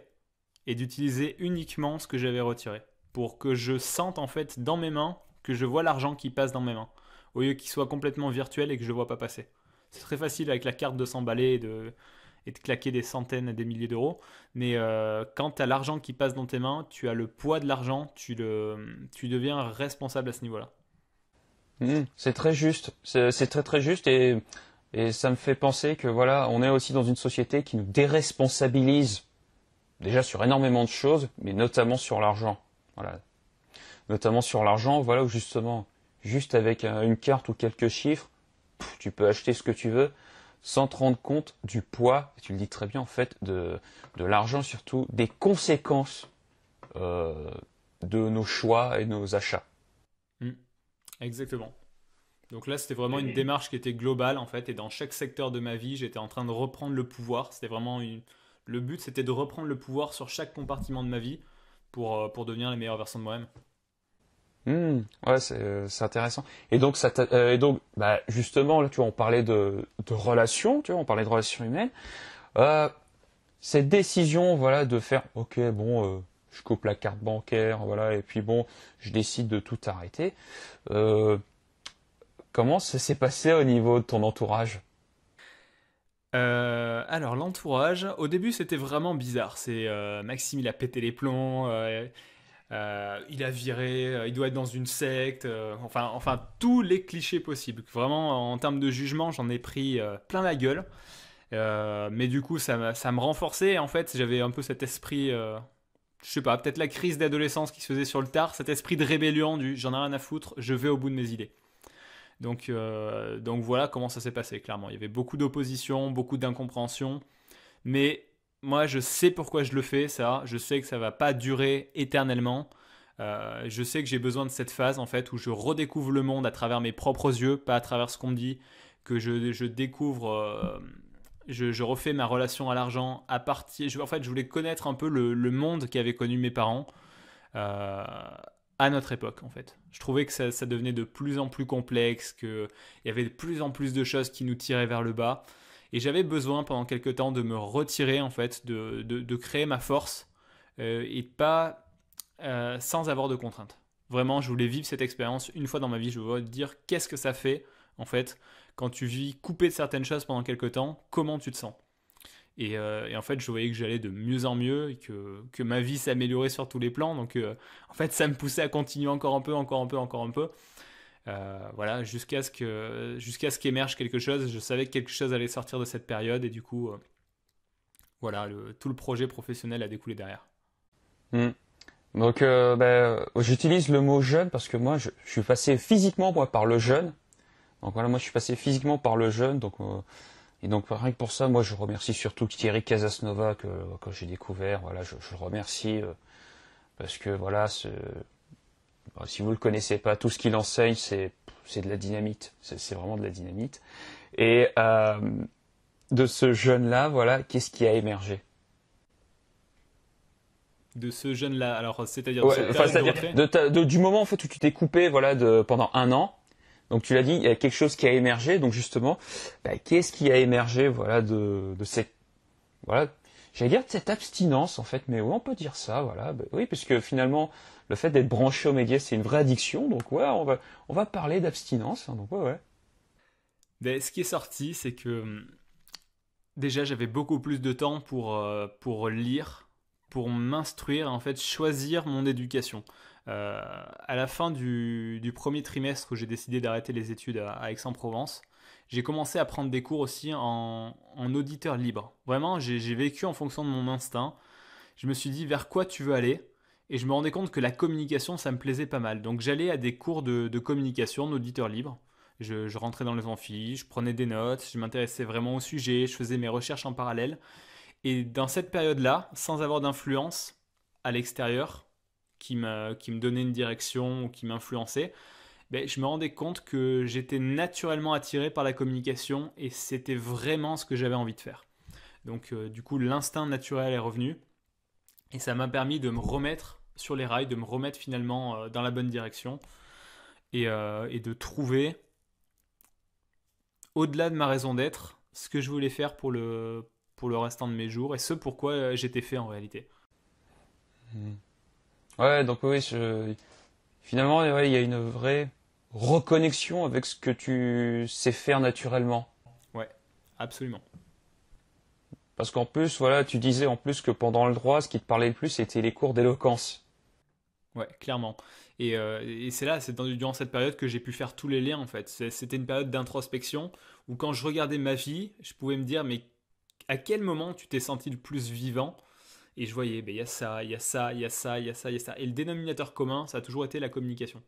et d'utiliser uniquement ce que j'avais retiré pour que je sente en fait dans mes mains que je vois l'argent qui passe dans mes mains au lieu qu'il soit complètement virtuel et que je le vois pas passer. C'est très facile avec la carte de s'emballer et de, et de claquer des centaines et des milliers d'euros, mais euh, quand tu as l'argent qui passe dans tes mains, tu as le poids de l'argent, tu, le, tu deviens responsable à ce niveau-là. Hmm. C'est très juste. C'est très très juste et, ça me fait penser que voilà, on est aussi dans une société qui nous déresponsabilise déjà sur énormément de choses, mais notamment sur l'argent. Voilà. Notamment sur l'argent, voilà où justement, juste avec une carte ou quelques chiffres, tu peux acheter ce que tu veux sans te rendre compte du poids, tu le dis très bien en fait, de, l'argent, surtout des conséquences euh, de nos choix et nos achats. Exactement. Donc là, c'était vraiment une démarche qui était globale en fait, et dans chaque secteur de ma vie, j'étais en train de reprendre le pouvoir. C'était vraiment le but, c'était de reprendre le pouvoir sur chaque compartiment de ma vie pour, euh, pour devenir la meilleure version de moi-même. Hmm. ouais, euh, c'est intéressant. Et donc, euh, et donc bah, justement, là, tu vois, on parlait de, de relations, tu vois, on parlait de relations humaines. cette décision, voilà, de faire, ok, bon, je coupe la carte bancaire, voilà, et puis bon, je décide de tout arrêter. Euh, comment ça s'est passé au niveau de ton entourage euh, alors l'entourage, au début c'était vraiment bizarre. C'est euh, Maxime, il a pété les plombs, il a viré, il doit être dans une secte, enfin, enfin tous les clichés possibles. Vraiment en termes de jugement, j'en ai pris plein la gueule. mais du coup, ça, ça me renforçait. En fait, j'avais un peu cet esprit je sais pas, peut-être la crise d'adolescence qui se faisait sur le tard, cet esprit de rébellion du j'en ai rien à foutre, je vais au bout de mes idées. Donc, euh, donc voilà comment ça s'est passé, clairement. Il y avait beaucoup d'opposition, beaucoup d'incompréhension. Mais moi, je sais pourquoi je le fais, ça. Je sais que ça va pas durer éternellement. Euh, je sais que j'ai besoin de cette phase, en fait, où je redécouvre le monde à travers mes propres yeux, pas à travers ce qu'on me dit, que je, je découvre euh, je, refais ma relation à l'argent à partir. Je, en fait, je voulais connaître un peu le, le monde qu'avaient connu mes parents euh, à notre époque, en fait. Je trouvais que ça, devenait de plus en plus complexe, qu'il y avait de plus en plus de choses qui nous tiraient vers le bas. Et j'avais besoin pendant quelques temps de me retirer, en fait, de, créer ma force euh, et pas euh, sans avoir de contraintes. Vraiment, je voulais vivre cette expérience une fois dans ma vie. Je voulais dire qu'est-ce que ça fait, en fait, quand tu vis coupé de certaines choses pendant quelques temps, comment tu te sens euh, et, en fait, je voyais que j'allais de mieux en mieux, et que, que ma vie s'améliorait sur tous les plans. Donc, euh, en fait, ça me poussait à continuer encore un peu, encore un peu, encore un peu. Euh, voilà, jusqu'à ce que jusqu'à ce qu'émerge quelque chose. Je savais que quelque chose allait sortir de cette période, et du coup, voilà, tout le projet professionnel a découlé derrière. Hmm. Donc, ben, j'utilise le mot jeune parce que moi, je, suis passé physiquement par le jeune donc voilà, moi je suis passé physiquement par le jeune, donc euh, et donc rien que pour ça, moi je remercie surtout Thierry Casasnova que, que j'ai découvert. Voilà, je, le remercie euh, parce que voilà, bah, si vous le connaissez pas, tout ce qu'il enseigne, c'est c'est de la dynamite, c'est vraiment de la dynamite. Et euh, de ce jeune-là, voilà, qu'est-ce qui a émergé de ce jeune-là, alors c'est-à-dire de, de, du moment en fait où tu t'es coupé, voilà, de, pendant un an, donc tu l'as dit, il y a quelque chose qui a émergé. Donc justement, bah, qu'est-ce qui a émergé voilà de, cette voilà, cette abstinence en fait, mais on peut dire ça, voilà. Bah, oui, puisque finalement le fait d'être branché aux médias, c'est une vraie addiction. Donc ouais, on va on va parler d'abstinence. Hein. donc ouais, ce qui est sorti, c'est que hum, déjà j'avais beaucoup plus de temps pour euh, pour lire, pour m'instruire en fait, choisir mon éducation. Euh, à la fin du, premier trimestre où j'ai décidé d'arrêter les études à, Aix-en-Provence, j'ai commencé à prendre des cours aussi en, auditeur libre. Vraiment, j'ai vécu en fonction de mon instinct. Je me suis dit vers quoi tu veux aller. Et je me rendais compte que la communication, ça me plaisait pas mal. Donc j'allais à des cours de, communication en auditeur libre. Je, je, rentrais dans les amphis, je prenais des notes, je m'intéressais vraiment au sujet, je faisais mes recherches en parallèle. Et dans cette période-là, sans avoir d'influence à l'extérieur, qui me, qui me donnait une direction ou qui m'influençait, ben, je me rendais compte que j'étais naturellement attiré par la communication et c'était vraiment ce que j'avais envie de faire. Donc euh, du coup, l'instinct naturel est revenu et ça m'a permis de me remettre sur les rails, de me remettre finalement euh, dans la bonne direction euh, et, de trouver, au-delà de ma raison d'être, ce que je voulais faire pour le, pour le restant de mes jours et ce pourquoi j'étais fait en réalité. Hmm. Ouais, donc oui, finalement, il y a une vraie reconnexion avec ce que tu sais faire naturellement. Ouais, absolument. Parce qu'en plus, voilà, tu disais en plus que pendant le droit, ce qui te parlait le plus, c'était les cours d'éloquence. Ouais, clairement. Et, euh, et c'est là, c'est durant cette période que j'ai pu faire tous les liens en fait. C'était une période d'introspection où quand je regardais ma vie, je pouvais me dire mais à quel moment tu t'es senti le plus vivant et je voyais, ben, il y a ça, il y a ça, il y a ça, il y a ça, il y a ça. Et le dénominateur commun, ça a toujours été la communication.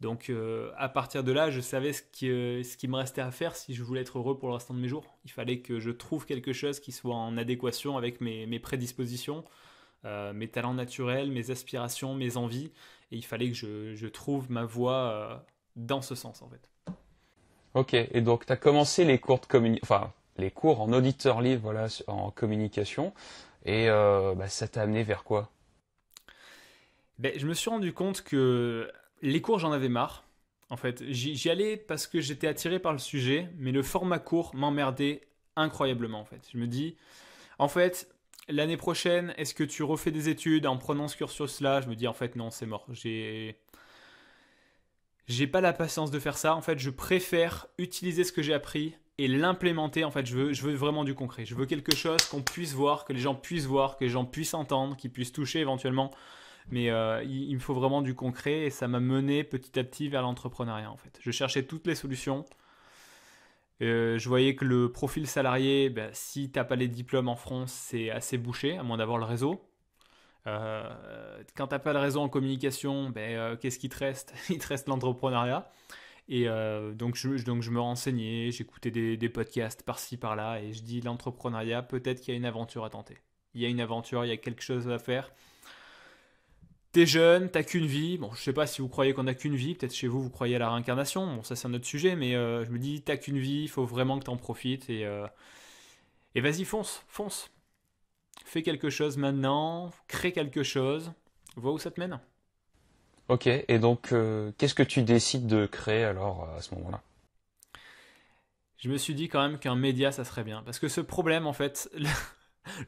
Donc euh, à partir de là, je savais ce qui, euh, ce qui me restait à faire si je voulais être heureux pour le restant de mes jours. Il fallait que je trouve quelque chose qui soit en adéquation avec mes, mes prédispositions, euh, mes talents naturels, mes aspirations, mes envies. Et il fallait que je, je trouve ma voie dans ce sens en fait. Ok, et donc tu as commencé les cours de enfin les cours en auditeur libre, voilà, en communication. Et euh, bah, ça t'a amené vers quoi ben, Je me suis rendu compte que les cours, j'en avais marre. En fait, j'y allais parce que j'étais attiré par le sujet, mais le format court m'emmerdait incroyablement. En fait, je me dis, en fait, l'année prochaine, est-ce que tu refais des études en prenant ce cursus-là Je me dis, en fait, non, c'est mort. J'ai j'ai pas la patience de faire ça. En fait, je préfère utiliser ce que j'ai appris et l'implémenter. En fait, je veux, je veux vraiment du concret. Je veux quelque chose qu'on puisse voir, que les gens puissent voir, que les gens puissent entendre, qu'ils puissent toucher éventuellement. Mais euh, il, me faut vraiment du concret et ça m'a mené petit à petit vers l'entrepreneuriat en fait. Je cherchais toutes les solutions. Euh, je voyais que le profil salarié, ben, si si n'as pas les diplômes en France, c'est assez bouché, à moins d'avoir le réseau. Euh, quand n'as pas le réseau en communication, ben euh, qu'est-ce qui te reste (laughs) Il te reste l'entrepreneuriat. Et euh, donc, je, me renseignais, j'écoutais des, podcasts par-ci, par-là, et je dis l'entrepreneuriat, peut-être qu'il y a une aventure à tenter. Il y a une aventure, il y a quelque chose à faire. T'es jeune, t'as qu'une vie. Bon, je sais pas si vous croyez qu'on a qu'une vie. Peut-être chez vous, vous croyez à la réincarnation. Bon, ça, c'est un autre sujet. Mais euh, je me dis, t'as qu'une vie, il faut vraiment que t'en profites. Et, euh, et vas-y, fonce, fonce. Fais quelque chose maintenant, crée quelque chose. Vois où ça te mène. Ok, et donc qu'est-ce que tu décides de créer alors à ce moment-là Je me suis dit quand même qu'un média, ça serait bien. Parce que ce problème, en fait,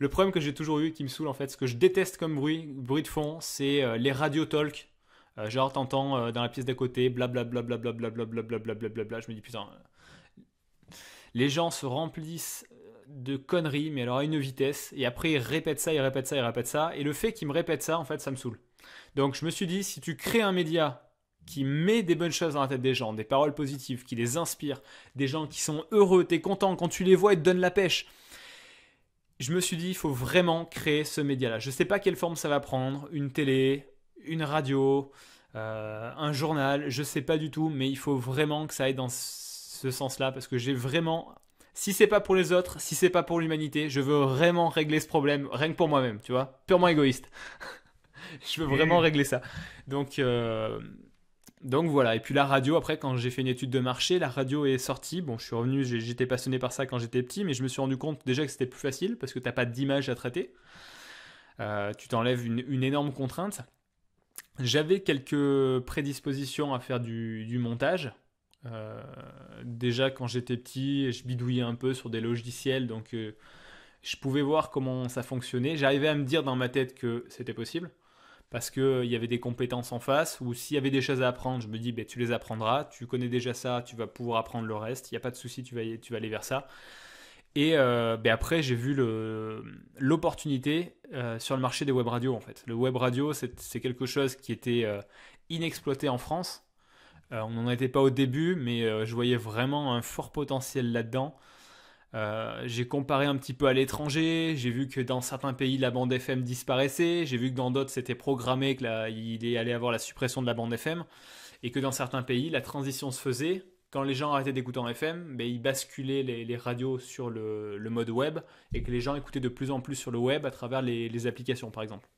le problème que j'ai toujours eu qui me saoule, en fait, ce que je déteste comme bruit, bruit de fond, c'est les radio talks. genre, t'entends dans la pièce d'à côté, blablabla, blablabla, blablabla, blablabla, bla, je me dis putain. Les gens se remplissent de conneries, mais alors à une vitesse, et après ils répètent ça, ils répètent ça, ils répètent ça, et le fait qu'ils me répètent ça, en fait, ça me saoule. Donc je me suis dit, si tu crées un média qui met des bonnes choses dans la tête des gens, des paroles positives, qui les inspirent, des gens qui sont heureux, t'es content quand tu les vois et te donnent la pêche. Je me suis dit, il faut vraiment créer ce média-là. Je ne sais pas quelle forme ça va prendre, une télé, une radio, euh, un journal, je ne sais pas du tout, mais il faut vraiment que ça aille dans ce sens-là parce que j'ai vraiment, si c'est pas pour les autres, si c'est pas pour l'humanité, je veux vraiment régler ce problème, rien que pour moi-même, tu vois, purement égoïste. (laughs) (laughs) je veux vraiment régler ça. Donc, euh, donc voilà. Et puis la radio, après, quand j'ai fait une étude de marché, la radio est sortie. Bon, je suis revenu, j'étais passionné par ça quand j'étais petit, mais je me suis rendu compte déjà que c'était plus facile parce que tu n'as pas d'image à traiter. Euh, tu t'enlèves une, énorme contrainte. J'avais quelques prédispositions à faire du, montage. Euh, déjà quand j'étais petit, je bidouillais un peu sur des logiciels, donc je pouvais voir comment ça fonctionnait. J'arrivais à me dire dans ma tête que c'était possible parce qu'il euh, y avait des compétences en face, ou s'il y avait des choses à apprendre, je me dis, ben, tu les apprendras, tu connais déjà ça, tu vas pouvoir apprendre le reste, il n'y a pas de souci, tu vas, aller vers ça. Et euh, ben, après, j'ai vu l'opportunité euh, sur le marché des web radios, en fait. Le web radio, c'est quelque chose qui était inexploité en France. on n'en était pas au début, mais je voyais vraiment un fort potentiel là-dedans. Euh, j'ai comparé un petit peu à l'étranger, j'ai vu que dans certains pays la bande FM disparaissait, j'ai vu que dans d'autres c'était programmé qu'il allait avoir la suppression de la bande FM, et que dans certains pays la transition se faisait. Quand les gens arrêtaient d'écouter en FM, ben, ils basculaient les, radios sur le, mode web et que les gens écoutaient de plus en plus sur le web à travers les, applications par exemple.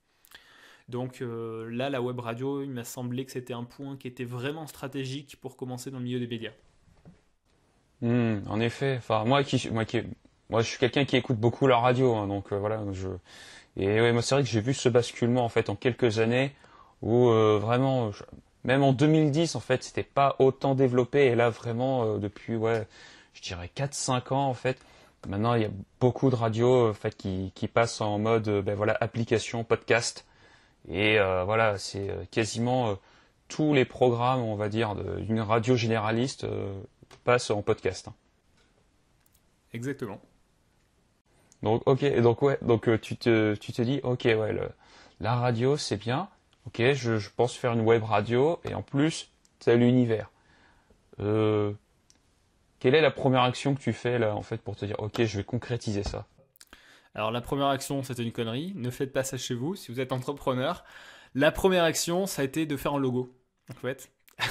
Donc euh, là, la web radio, il m'a semblé que c'était un point qui était vraiment stratégique pour commencer dans le milieu des médias. Hmm, en effet. Enfin, moi qui, moi moi je suis quelqu'un qui écoute beaucoup la radio, hein, donc euh, voilà. Je... Et c'est vrai que j'ai vu ce basculement en fait en quelques années où euh, vraiment, même en 2010 en fait, c'était pas autant développé et là vraiment euh, depuis ouais, je dirais 4-5 ans en fait. Maintenant, il y a beaucoup de radios fait qui, qui passent en mode ben voilà application podcast et voilà c'est quasiment tous les programmes on va dire d'une radio généraliste passe en podcast. Hein. Exactement. Donc ok, et donc ouais, donc euh, tu, te, tu te dis ok ouais la radio c'est bien, ok je, pense faire une web radio et en plus c'est l'univers. Euh, quelle est la première action que tu fais là en fait pour te dire ok je vais concrétiser ça Alors la première action c'était une connerie, ne faites pas ça chez vous si vous êtes entrepreneur. La première action ça a été de faire un logo en fait. (laughs)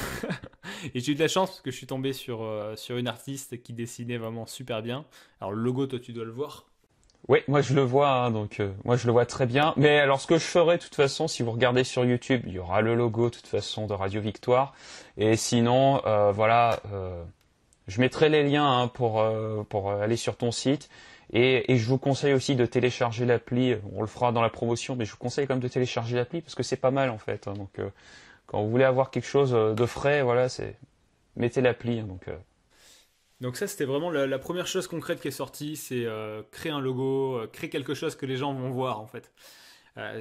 Et j'ai eu de la chance parce que je suis tombé sur, euh, sur une artiste qui dessinait vraiment super bien. Alors le logo, toi, tu dois le voir. Oui, moi je le vois, hein, donc euh, moi je le vois très bien. Mais alors ce que je ferai, de toute façon, si vous regardez sur YouTube, il y aura le logo, de toute façon, de Radio Victoire. Et sinon, euh, voilà, je mettrai les liens hein, pour, pour aller sur ton site. Et, je vous conseille aussi de télécharger l'appli. On le fera dans la promotion, mais je vous conseille quand même de télécharger l'appli parce que c'est pas mal en fait. Hein, donc, quand vous voulez avoir quelque chose euh, de frais, voilà, c'est mettez l'appli. Hein, donc, euh. donc ça, c'était vraiment la, première chose concrète qui est sortie, c'est euh, créer un logo, créer quelque chose que les gens vont voir en fait.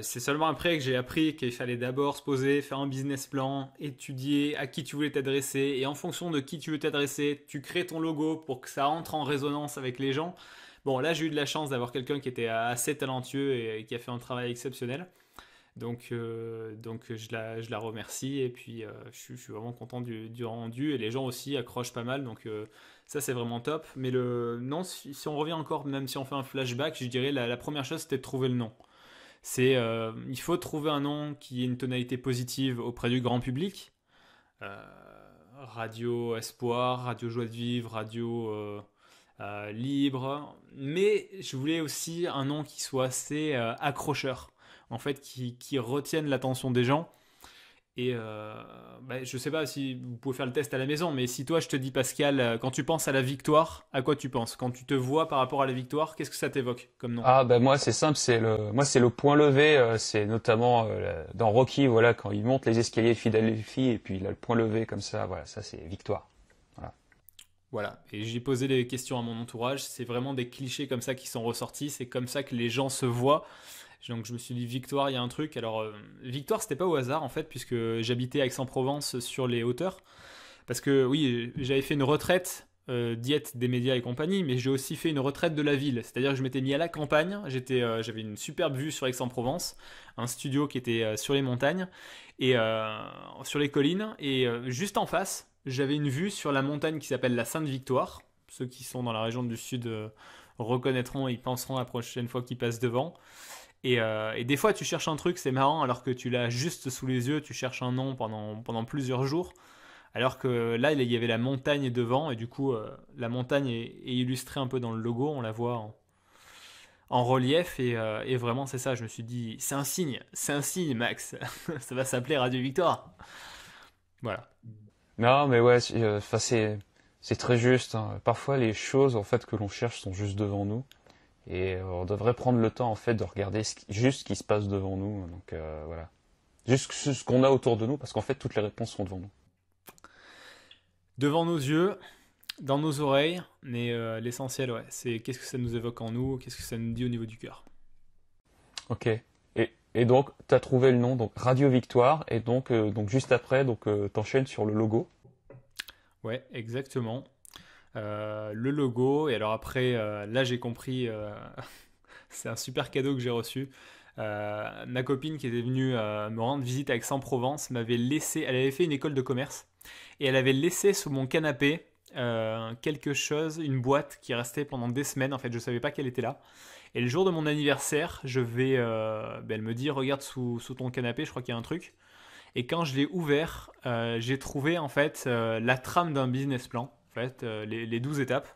c'est seulement après que j'ai appris qu'il fallait d'abord se poser, faire un business plan, étudier à qui tu voulais t'adresser, et en fonction de qui tu veux t'adresser, tu crées ton logo pour que ça entre en résonance avec les gens. Bon, là, j'ai eu de la chance d'avoir quelqu'un qui était assez talentueux et qui a fait un travail exceptionnel. Donc, euh, donc euh, je, la, je la remercie et puis euh, je suis, vraiment content du, du, rendu et les gens aussi accrochent pas mal. Donc ça c'est vraiment top. Mais le non, si, on revient encore, même si on fait un flashback, je dirais la, première chose c'était de trouver le nom c'est il faut trouver un nom qui ait une tonalité positive auprès du grand public. radio Espoir, Radio Joie de Vivre, Radio Libre. Mais je voulais aussi un nom qui soit assez accrocheur en fait, qui, retiennent l'attention des gens. Et euh, bah, je sais pas si vous pouvez faire le test à la maison, mais si toi je te dis Pascal, euh, quand tu penses à la victoire, à quoi tu penses Quand tu te vois par rapport à la victoire, qu'est-ce que ça t'évoque comme nom Ah ben moi c'est simple, c'est le moi c'est le point levé, euh, c'est notamment euh, dans Rocky, voilà quand il monte les escaliers de Philadelphie et puis il a le point levé comme ça, voilà ça c'est victoire. Voilà. Voilà. Et j'ai posé des questions à mon entourage, c'est vraiment des clichés comme ça qui sont ressortis, c'est comme ça que les gens se voient. Donc je me suis dit victoire, il y a un truc. Alors euh, victoire, c'était pas au hasard en fait, puisque j'habitais Aix-en-Provence sur les hauteurs. Parce que oui, j'avais fait une retraite euh, diète des médias et compagnie, mais j'ai aussi fait une retraite de la ville. C'est-à-dire que je m'étais mis à la campagne, j'étais, euh, j'avais une superbe vue sur Aix-en-Provence, un studio qui était sur les montagnes et sur les collines, et juste en face, j'avais une vue sur la montagne qui s'appelle la Sainte-Victoire. Ceux qui sont dans la région du sud reconnaîtront et penseront la prochaine fois qu'ils passent devant. Euh, et, des fois, tu cherches un truc, c'est marrant, alors que tu l'as juste sous les yeux, tu cherches un nom pendant, pendant plusieurs jours. Alors que là, il y avait la montagne devant, et du coup, euh, la montagne est, illustrée un peu dans le logo, on la voit en, relief, euh, et, vraiment, c'est ça, je me suis dit, c'est un signe, c'est un signe, Max, (laughs) ça va s'appeler Radio Victoire. Voilà. Non, mais ouais, c'est, c'est très juste. Hein. Parfois, les choses en fait que l'on cherche sont juste devant nous. Et euh, on devrait prendre le temps en fait de regarder juste ce qui se passe devant nous. Donc euh, voilà, juste ce qu'on a autour de nous, parce qu'en fait toutes les réponses sont devant nous. Devant nos yeux, dans nos oreilles, mais euh, l'essentiel, ouais, c'est qu'est-ce que ça nous évoque en nous, qu'est-ce que ça nous dit au niveau du cœur. Ok. Et, donc tu as trouvé le nom, donc Radio Victoire, et donc donc juste après, donc t'enchaînes sur le logo. Ouais, exactement. Euh, le logo. Et alors après, euh, là j'ai compris, euh, (laughs) c'est un super cadeau que j'ai reçu. ma copine qui était venue me rendre visite à Aix-en-Provence m'avait laissé, elle avait fait une école de commerce et elle avait laissé sous mon canapé quelque chose, une boîte qui restait pendant des semaines. En fait, je savais pas qu'elle était là. Et le jour de mon anniversaire, je vais, ben, elle me dit regarde sous, sous ton canapé, je crois qu'il y a un truc. Et quand je l'ai ouvert, j'ai trouvé en fait la trame d'un business plan fait, euh, les, les 12 étapes.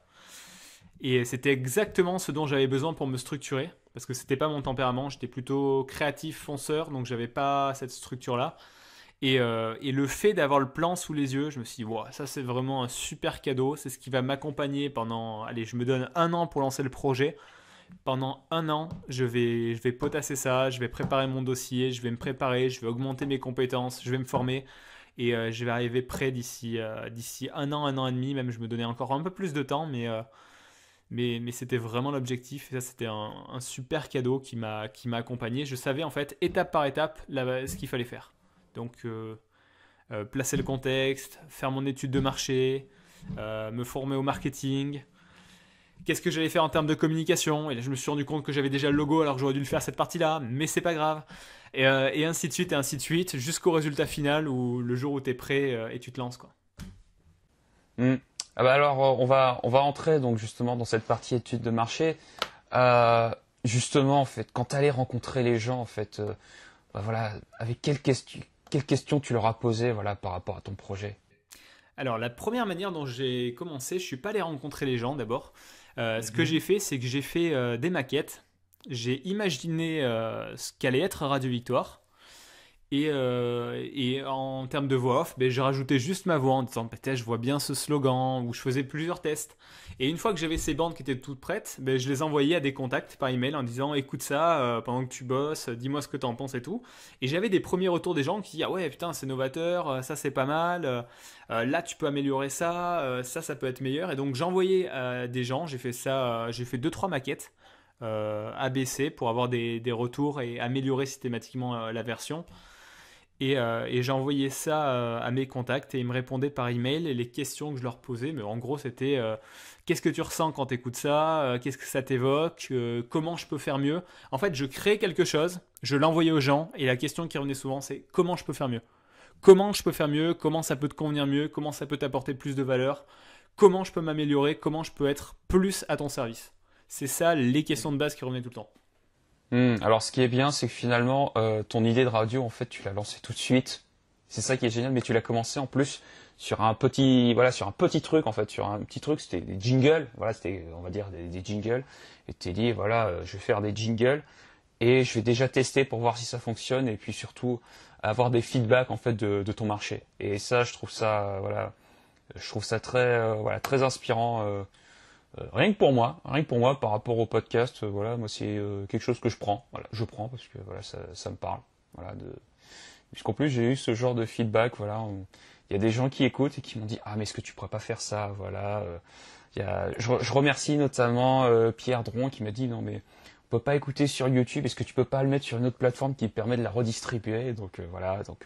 Et c'était exactement ce dont j'avais besoin pour me structurer, parce que c'était pas mon tempérament, j'étais plutôt créatif, fonceur, donc j'avais pas cette structure-là. Et, euh, le fait d'avoir le plan sous les yeux, je me suis dit, ça c'est vraiment un super cadeau, c'est ce qui va m'accompagner pendant, allez, je me donne un an pour lancer le projet. Pendant un an, je vais, je vais potasser ça, je vais préparer mon dossier, je vais me préparer, je vais augmenter mes compétences, je vais me former et euh, je vais arriver près d'ici euh, d'ici un an, un an et demi, même je me donnais encore un peu plus de temps, mais euh, mais, c'était vraiment l'objectif et ça c'était un, super cadeau qui m'a qui m'a accompagné. Je savais en fait étape par étape ce qu'il fallait faire. Donc placer le contexte, faire mon étude de marché, me former au marketing, qu'est-ce que j'allais faire en termes de communication. Et là, je me suis rendu compte que j'avais déjà le logo alors que j'aurais dû le faire cette partie-là, mais c'est pas grave. Et, euh, ainsi de suite, et ainsi de suite, jusqu'au résultat final ou le jour où tu es prêt euh, et tu te lances. Quoi. Hmm. Ah bah alors, euh, on va, on va entrer donc justement dans cette partie étude de marché. justement, en fait, quand tu allais rencontrer les gens, en fait, bah voilà, avec quelles questions, questions tu leur as posées voilà, par rapport à ton projet alors la première manière dont j'ai commencé, je suis pas allé rencontrer les gens d'abord. Euh, ce que mhm. j'ai fait, c'est que j'ai fait euh, des maquettes. J'ai imaginé euh, ce qu'allait être Radio Victoire. Euh, et, en termes de voix off, ben, je rajouté juste ma voix en disant peut-être ben, je vois bien ce slogan, ou je faisais plusieurs tests. Et une fois que j'avais ces bandes qui étaient toutes prêtes, ben, je les envoyais à des contacts par email en disant écoute ça euh, pendant que tu bosses, dis-moi ce que en penses et tout. Et j'avais des premiers retours des gens qui disaient ah ouais putain c'est novateur, euh, ça c'est pas mal, là tu peux améliorer ça, ça ça peut être meilleur. Et donc j'envoyais des gens, j'ai fait ça, j'ai fait deux trois maquettes. ABC pour avoir des, des retours et améliorer systématiquement la version. Euh, et, j'envoyais ça euh, à mes contacts et ils me répondaient par email et les questions que je leur posais, mais en gros c'était euh, qu'est-ce que tu ressens quand tu écoutes ça, qu'est-ce que ça t'évoque, comment je peux faire mieux. En fait, je crée quelque chose, je l'envoyais aux gens et la question qui revenait souvent c'est comment je peux faire mieux. Comment je peux faire mieux, comment ça peut te convenir mieux, comment ça peut t'apporter plus de valeur, comment je peux m'améliorer, comment je peux être plus à ton service. C'est ça les questions de base qui revenaient tout le temps. Hmm. Alors, ce qui est bien, c'est que finalement, euh, ton idée de radio, en fait, tu l'as lancée tout de suite. C'est ça qui est génial, mais tu l'as commencé en plus sur un petit, voilà, sur un petit truc, en fait, sur un petit truc, c'était des jingles, voilà, c'était, on va dire, des, jingles. Et tu t'es dit, voilà, euh, je vais faire des jingles et je vais déjà tester pour voir si ça fonctionne et puis surtout avoir des feedbacks, en fait, de, ton marché. Et ça, je trouve ça, voilà, je trouve ça très, euh, voilà, très inspirant euh, rien que pour moi, rien que pour moi par rapport au podcast, euh, voilà, moi c'est euh, quelque chose que je prends, voilà, je prends parce que voilà, ça, ça me parle, voilà, de... puisqu'en plus j'ai eu ce genre de feedback, voilà, il y a des gens qui écoutent et qui m'ont dit ah mais est-ce que tu pourrais pas faire ça, voilà, y a... je, je, remercie notamment Pierre Dron qui m'a dit non mais on peut pas écouter sur YouTube, est-ce que tu peux pas le mettre sur une autre plateforme qui permet de la redistribuer, donc voilà, donc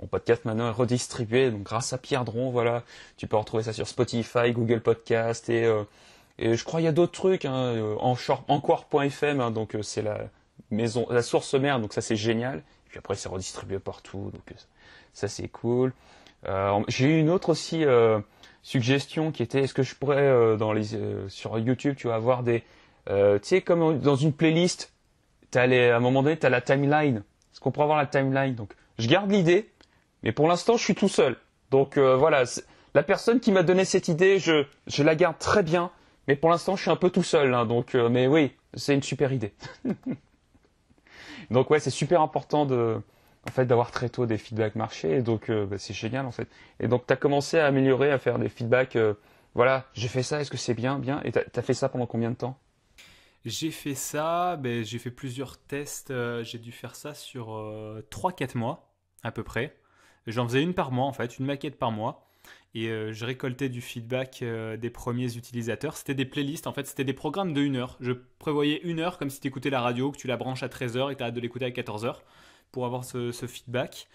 mon podcast maintenant est redistribué, donc grâce à Pierre Dron, voilà, tu peux retrouver ça sur Spotify, Google Podcast et et je crois qu'il y a d'autres trucs, hein, euh, encore.fm, hein, donc euh, c'est la maison, la source mère, donc ça c'est génial. Et puis après c'est redistribué partout, donc euh, ça c'est cool. J'ai eu une autre aussi suggestion qui était est-ce que je pourrais dans les sur YouTube, tu vas avoir des, tu sais comme dans une playlist, à un moment donné tu as la timeline. Est-ce qu'on pourrait avoir la timeline Donc je garde l'idée, mais pour l'instant je suis tout seul. Donc voilà, la personne qui m'a donné cette idée, je je la garde très bien mais pour l'instant, je suis un peu tout seul, hein, donc. Euh, mais oui, c'est une super idée. (laughs) donc ouais, c'est super important de, en fait, d'avoir très tôt des feedbacks marché. donc euh, bah, c'est génial en fait. Et donc tu as commencé à améliorer, à faire des feedbacks. Euh, voilà, j'ai fait ça. Est-ce que c'est bien, bien Et tu as, fait ça pendant combien de temps J'ai fait ça. Ben, j'ai fait plusieurs tests. j'ai dû faire ça sur 3-4 mois à peu près. J'en faisais une par mois en fait, une maquette par mois et euh, je récoltais du feedback euh, des premiers utilisateurs. C'était des playlists, en fait, c'était des programmes de une heure. Je prévoyais une heure comme si tu écoutais la radio, que tu la branches à 13h et tu as de l'écouter à 14h pour avoir ce, feedback.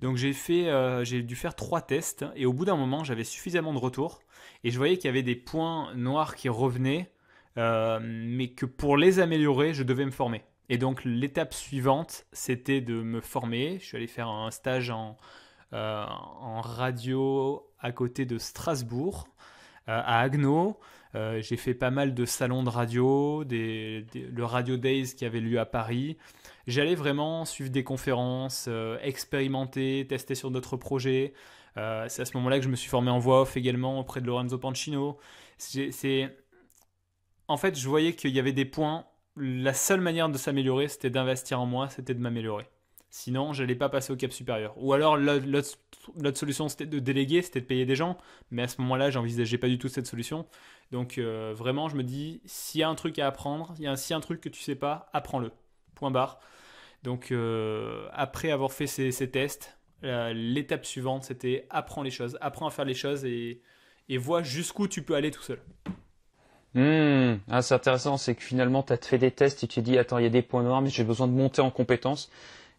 Donc j'ai fait, euh, j'ai dû faire trois tests et au bout d'un moment j'avais suffisamment de retours et je voyais qu'il y avait des points noirs qui revenaient, mais que pour les améliorer je devais me former. Et donc l'étape suivante c'était de me former. Je suis allé faire un stage en, en radio à côté de Strasbourg, euh, à Agno. Euh, j'ai fait pas mal de salons de radio, des, le Radio Days qui avait lieu à Paris. J'allais vraiment suivre des conférences, euh, expérimenter, tester sur d'autres projets. c'est à ce moment-là que je me suis formé en voix off également auprès de Lorenzo Pancino. C'est en fait, je voyais qu'il y avait des points. La seule manière de s'améliorer, c'était d'investir en moi, c'était de m'améliorer. Sinon, je n'allais pas passer au cap supérieur. Ou alors, l'autre solution, c'était de déléguer, c'était de payer des gens. Mais à ce moment-là, j'envisageais pas du tout cette solution. Donc, euh, vraiment, je me dis, s'il y a un truc à apprendre, s'il y, a un truc que tu sais pas, apprends-le. Point barre. Donc, euh, après avoir fait ces, tests, euh, l'étape suivante, c'était apprends les choses, apprends à faire les choses et, et vois jusqu'où tu peux aller tout seul. Hmm. Ah, c'est intéressant, c'est que finalement, tu as fait des tests et tu te dit, attends, il y a des points noirs, mais j'ai besoin de monter en compétences.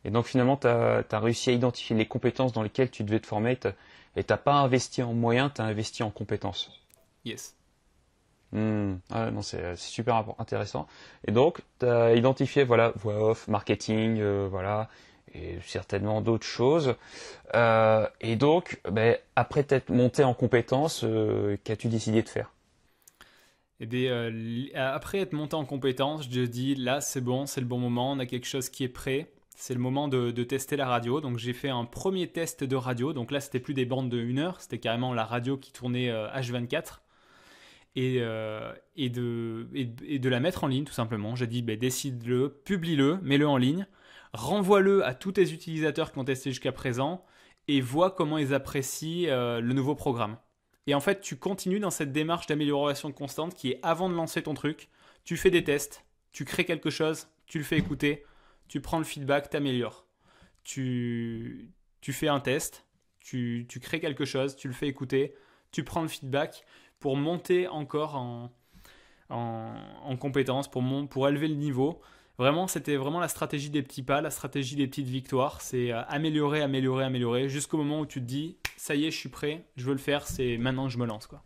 Et donc finalement, tu as, réussi à identifier les compétences dans lesquelles tu devais te former et tu pas investi en moyens, tu as investi en compétences. Yes. Hmm. Ah, non, c'est super intéressant. Et donc, tu as identifié voilà, voix off, marketing, euh, voilà, et certainement d'autres choses. Euh, et donc, ben, après t'être monté en compétences, euh, qu'as-tu décidé de faire et eh après être monté en compétences, je dis là, c'est bon, c'est le bon moment, on a quelque chose qui est prêt c'est le moment de, tester la radio. Donc j'ai fait un premier test de radio. Donc là, c'était plus des bandes de 1 heure, c'était carrément la radio qui tournait H24. Euh, et, euh, et, de, et, de la mettre en ligne, tout simplement. J'ai dit, ben, décide-le, publie-le, mets-le en ligne, renvoie-le à tous tes utilisateurs qui ont testé jusqu'à présent et vois comment ils apprécient euh, le nouveau programme. Et en fait, tu continues dans cette démarche d'amélioration constante qui est avant de lancer ton truc, tu fais des tests, tu crées quelque chose, tu le fais écouter, tu prends le feedback, t'améliores. Tu, tu fais un test, tu, crées quelque chose, tu le fais écouter, tu prends le feedback pour monter encore en, en, compétence, pour, pour élever le niveau. Vraiment, c'était vraiment la stratégie des petits pas, la stratégie des petites victoires. C'est euh, améliorer, améliorer, améliorer, jusqu'au moment où tu te dis, ça y est, je suis prêt, je veux le faire, c'est maintenant que je me lance. quoi.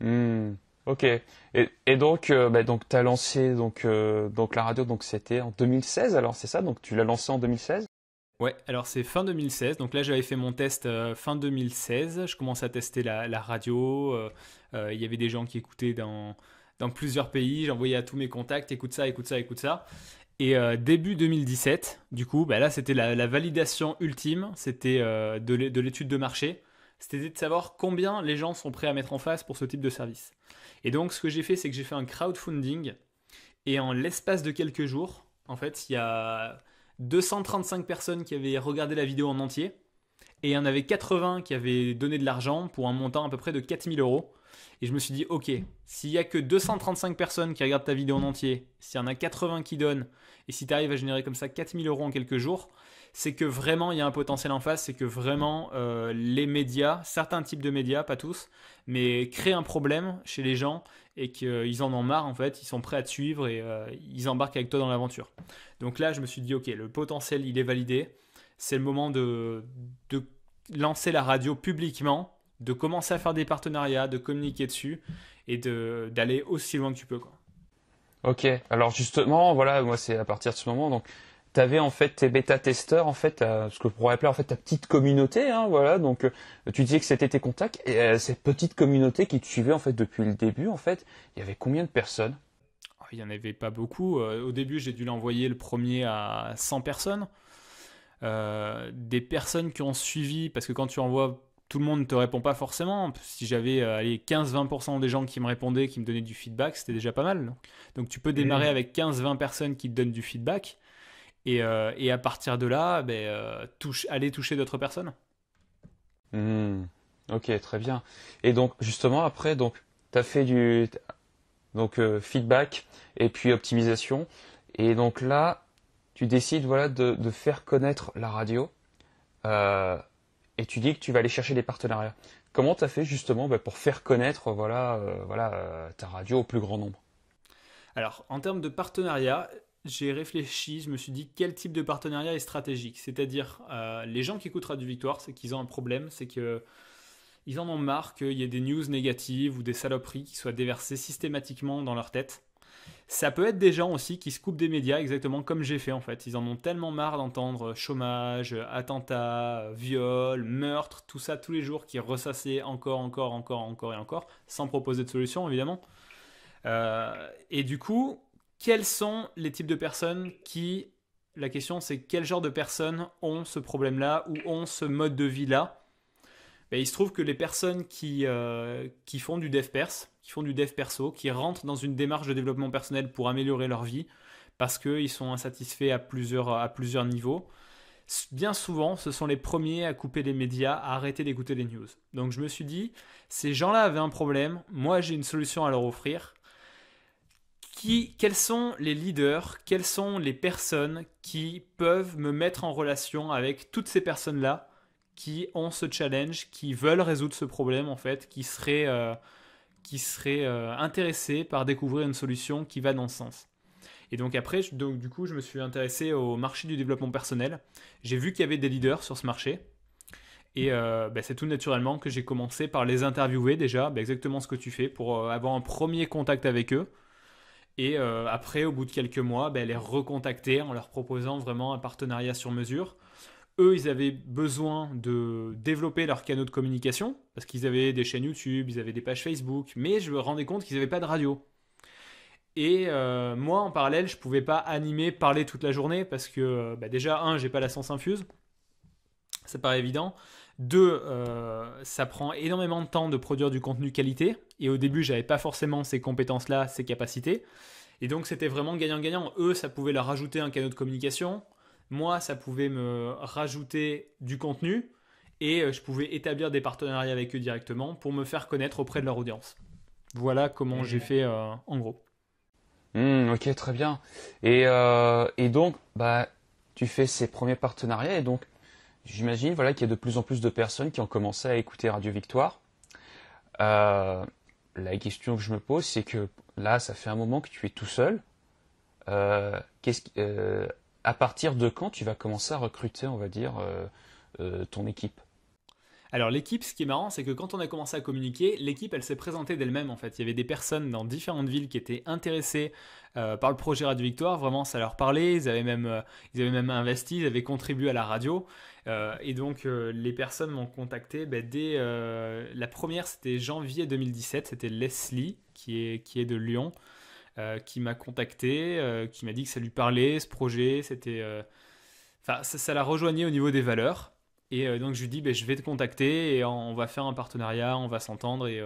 Hmm. Ok. Et, donc, euh, bah, donc tu as lancé donc, euh, donc la radio, donc c'était en 2016, alors c'est ça Donc tu l'as lancé en 2016 Ouais, alors c'est fin 2016. Donc là, j'avais fait mon test euh, fin 2016. Je commence à tester la, radio. Il y avait des gens qui écoutaient dans, dans plusieurs pays. J'envoyais à tous mes contacts écoute ça, écoute ça, écoute ça. Et début 2017, du coup, bah, là, c'était la, validation ultime. C'était de l'étude de marché. C'était de savoir combien les gens sont prêts à mettre en face pour ce type de service. Et donc, ce que j'ai fait, c'est que j'ai fait un crowdfunding. Et en l'espace de quelques jours, en fait, il y a 235 personnes qui avaient regardé la vidéo en entier. Et il y en avait 80 qui avaient donné de l'argent pour un montant à peu près de 4000 euros. Et je me suis dit, ok, s'il y a que 235 personnes qui regardent ta vidéo en entier, s'il y en a 80 qui donnent, et si tu arrives à générer comme ça 4000 euros en quelques jours, c'est que vraiment il y a un potentiel en face, c'est que vraiment euh, les médias, certains types de médias, pas tous, mais créent un problème chez les gens et qu'ils en ont marre en fait, ils sont prêts à te suivre et euh, ils embarquent avec toi dans l'aventure. Donc là je me suis dit ok, le potentiel il est validé, c'est le moment de, de lancer la radio publiquement, de commencer à faire des partenariats, de communiquer dessus et d'aller aussi loin que tu peux. Quoi. Ok, alors justement, voilà, moi c'est à partir de ce moment, donc tu avais en fait tes bêta-testeurs, en fait, euh, ce que je pourrais appeler en fait ta petite communauté, hein, voilà. Donc, euh, tu disais que c'était tes contacts et euh, cette petite communauté qui te suivait en fait depuis le début, en fait, il y avait combien de personnes ah, Il y en avait pas beaucoup. au début, j'ai dû l'envoyer le premier à 100 personnes. des personnes qui ont suivi, parce que quand tu envoies, tout le monde ne te répond pas forcément. Si j'avais 15-20% des gens qui me répondaient, qui me donnaient du feedback, c'était déjà pas mal. Donc, tu peux démarrer mmh. avec 15-20 personnes qui te donnent du feedback. Euh, et, à partir de là, ben, euh, touche, aller toucher d'autres personnes. Hmm. Ok, très bien. Et donc, justement, après, donc, tu as fait du donc, euh, feedback et puis optimisation. Et donc là, tu décides voilà, de, faire connaître la radio et tu dis que tu vas aller chercher des partenariats. Comment tu as fait justement ben, pour faire connaître voilà, voilà, ta radio au plus grand nombre alors, en termes de partenariat, j'ai réfléchi, je me suis dit quel type de partenariat est stratégique. C'est-à-dire, euh, les gens qui écoutent Radio Victoire, c'est qu'ils ont un problème, c'est qu'ils en ont marre qu'il y ait des news négatives ou des saloperies qui soient déversées systématiquement dans leur tête. Ça peut être des gens aussi qui se coupent des médias exactement comme j'ai fait en fait. Ils en ont tellement marre d'entendre chômage, attentats, viol, meurtre, tout ça tous les jours qui ressassaient encore, encore, encore, encore et encore, sans proposer de solution évidemment. Euh, et du coup, quels sont les types de personnes qui... La question, c'est quel genre de personnes ont ce problème-là ou ont ce mode de vie-là ben, Il se trouve que les personnes qui, euh, qui font du dev qui font du dev perso, qui rentrent dans une démarche de développement personnel pour améliorer leur vie, parce qu'ils sont insatisfaits à plusieurs, à plusieurs niveaux, bien souvent, ce sont les premiers à couper les médias, à arrêter d'écouter les news. Donc je me suis dit, ces gens-là avaient un problème, moi j'ai une solution à leur offrir, quels sont les leaders, quelles sont les personnes qui peuvent me mettre en relation avec toutes ces personnes-là qui ont ce challenge, qui veulent résoudre ce problème en fait, qui seraient, euh, seraient euh, intéressés par découvrir une solution qui va dans ce sens. Et donc après, du coup, je me suis intéressé au marché du développement personnel. J'ai vu qu'il y avait des leaders sur ce marché. Et euh, bah, c'est tout naturellement que j'ai commencé par les interviewer déjà, bah, exactement ce que tu fais, pour avoir un premier contact avec eux et euh, après, au bout de quelques mois, ben, elle est recontactée en leur proposant vraiment un partenariat sur mesure. Eux, ils avaient besoin de développer leurs canaux de communication, parce qu'ils avaient des chaînes YouTube, ils avaient des pages Facebook, mais je me rendais compte qu'ils n'avaient pas de radio. Et euh, moi, en parallèle, je ne pouvais pas animer, parler toute la journée, parce que euh, ben, déjà, un, j'ai pas la sens infuse, ça paraît évident. Deux, euh, ça prend énormément de temps de produire du contenu qualité. Et au début, j'avais pas forcément ces compétences-là, ces capacités. Et donc, c'était vraiment gagnant-gagnant. Eux, ça pouvait leur rajouter un canal de communication. Moi, ça pouvait me rajouter du contenu. Et euh, je pouvais établir des partenariats avec eux directement pour me faire connaître auprès de leur audience. Voilà comment j'ai fait euh, en gros. Hmm, ok, très bien. Et, donc, bah, tu fais ces premiers partenariats et donc j'imagine voilà, qu'il y a de plus en plus de personnes qui ont commencé à écouter Radio Victoire. Euh, la question que je me pose, c'est que là, ça fait un moment que tu es tout seul. Euh, euh, à partir de quand tu vas commencer à recruter, on va dire, ton équipe alors l'équipe, ce qui est marrant, c'est que quand on a commencé à communiquer, l'équipe, elle s'est présentée d'elle-même en fait. Il y avait des personnes dans différentes villes qui étaient intéressées par le projet Radio Victoire. Vraiment, ça leur parlait. Ils avaient même, ils avaient même investi, ils avaient contribué à la radio. Euh, et donc, euh, les personnes m'ont contacté ben, dès. Euh, la première, c'était janvier 2017. C'était Leslie, qui est, qui est de Lyon, qui m'a contacté, qui m'a dit que ça lui parlait, ce projet. C'était. Enfin, ça, la rejoignait au niveau des valeurs. Et donc, je lui dis, ben, je vais te contacter et on va faire un partenariat, on va s'entendre et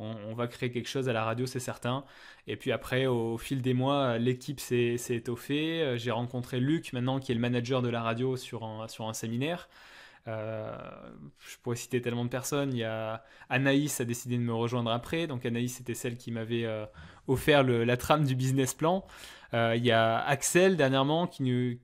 on, va créer quelque chose à la radio, c'est certain. Et puis après, au fil des mois, l'équipe s'est étoffée. Euh, j'ai rencontré Luc, maintenant, qui est le manager de la radio sur un, sur un séminaire. Euh, je pourrais citer tellement de personnes. Il y a Anaïs a décidé de me rejoindre après. Donc Anaïs c'était celle qui m'avait euh, offert la trame du business plan. il y a Axel dernièrement qui nous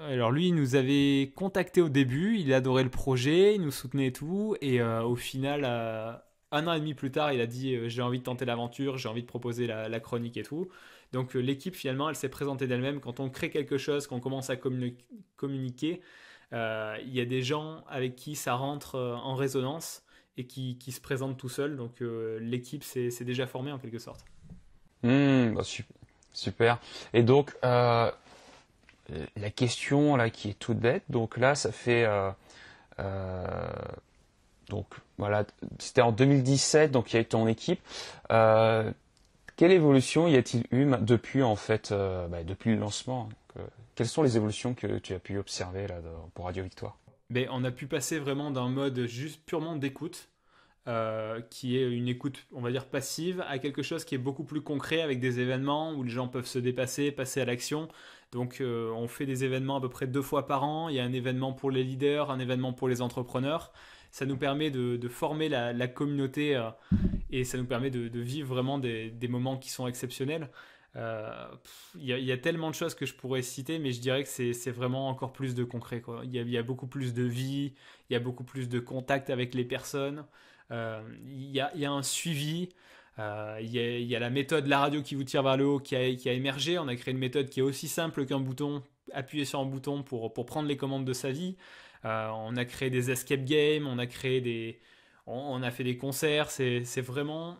alors lui, nous avait contacté au début, il adorait le projet, il nous soutenait tout, et au final, un an et demi plus tard, il a dit euh, j'ai envie de tenter l'aventure, j'ai envie de proposer la, chronique et tout. Donc euh, l'équipe finalement, elle s'est présentée d'elle-même. Quand on crée quelque chose, qu'on commence à communiquer, euh, il y a des gens avec qui ça rentre en résonance et qui, se présentent tout seul. Donc l'équipe s'est déjà formée en quelque sorte. Mmh, bah, super. Et donc la question là qui est toute bête. Donc là, ça fait donc voilà, c'était en 2017, donc il y a eu ton équipe. Euh, quelle évolution y a-t-il eu depuis euh, bah, depuis le lancement hein, Quelles sont les évolutions que tu as pu observer là pour Radio Victoire Mais ben, on a pu passer vraiment d'un mode juste purement d'écoute, euh, qui est une écoute, on va dire passive, à quelque chose qui est beaucoup plus concret avec des événements où les gens peuvent se dépasser, passer à l'action. Donc on fait des événements à peu près deux fois par an. Il y a un événement pour les leaders, un événement pour les entrepreneurs ça nous permet de, former la, communauté euh, et ça nous permet de, vivre vraiment des, moments qui sont exceptionnels. Euh, il y, a tellement de choses que je pourrais citer, mais je dirais que c'est vraiment encore plus de concret. Il y, a beaucoup plus de vie, il y a beaucoup plus de contact avec les personnes, euh, il y, a un suivi. Il y, a la méthode La radio qui vous tire vers le haut qui qui a, émergé. On a créé une méthode qui est aussi simple qu'un bouton appuyer sur un bouton pour, pour prendre les commandes de sa vie. Euh, on a créé des escape games, on a créé des, on, a fait des concerts. C'est, vraiment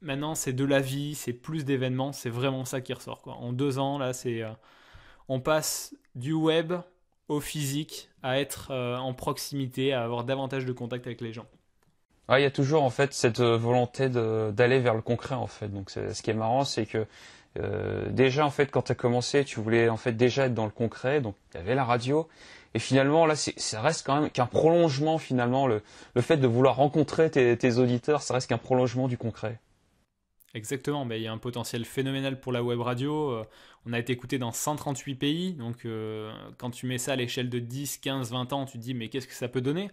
maintenant c'est de la vie, c'est plus d'événements, c'est vraiment ça qui ressort En deux ans là, c'est euh, on passe du web au physique, à être euh, en proximité, à avoir davantage de contact avec les gens. Ah, il y a toujours en fait cette volonté d'aller vers le concret en fait. Donc ce qui est marrant, c'est que euh, déjà en fait quand tu as commencé, tu voulais en fait déjà être dans le concret, donc il y avait la radio. Et finalement, là, ça reste quand même qu'un prolongement, finalement, le, fait de vouloir rencontrer tes, auditeurs, ça reste qu'un prolongement du concret. Exactement, mais il y a un potentiel phénoménal pour la web radio. Euh, on a été écouté dans 138 pays, donc euh, quand tu mets ça à l'échelle de 10, 15, 20 ans, tu te dis mais qu'est-ce que ça peut donner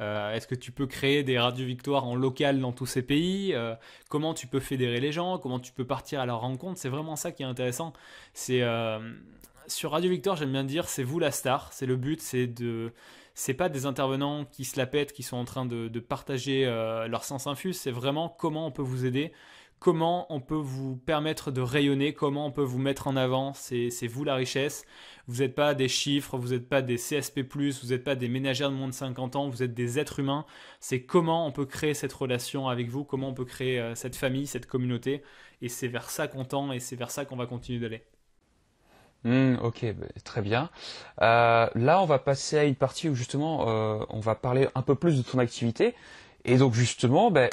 euh, est-ce que tu peux créer des radios victoires en local dans tous ces pays euh, Comment tu peux fédérer les gens Comment tu peux partir à leur rencontre C'est vraiment ça qui est intéressant. C'est euh, sur Radio Victoire, j'aime bien dire, c'est vous la star. C'est le but, c'est de, c'est pas des intervenants qui se la pètent, qui sont en train de, partager leur sens infus. C'est vraiment comment on peut vous aider, comment on peut vous permettre de rayonner, comment on peut vous mettre en avant. C'est vous la richesse. Vous n'êtes pas des chiffres, vous n'êtes pas des CSP, vous n'êtes pas des ménagères de moins de 50 ans, vous êtes des êtres humains. C'est comment on peut créer cette relation avec vous, comment on peut créer euh, cette famille, cette communauté. Et c'est vers ça qu'on tend et c'est vers ça qu'on va continuer d'aller. Hmm, ok, bah, très bien. Euh, là, on va passer à une partie où justement, euh, on va parler un peu plus de ton activité. Et donc justement, ben,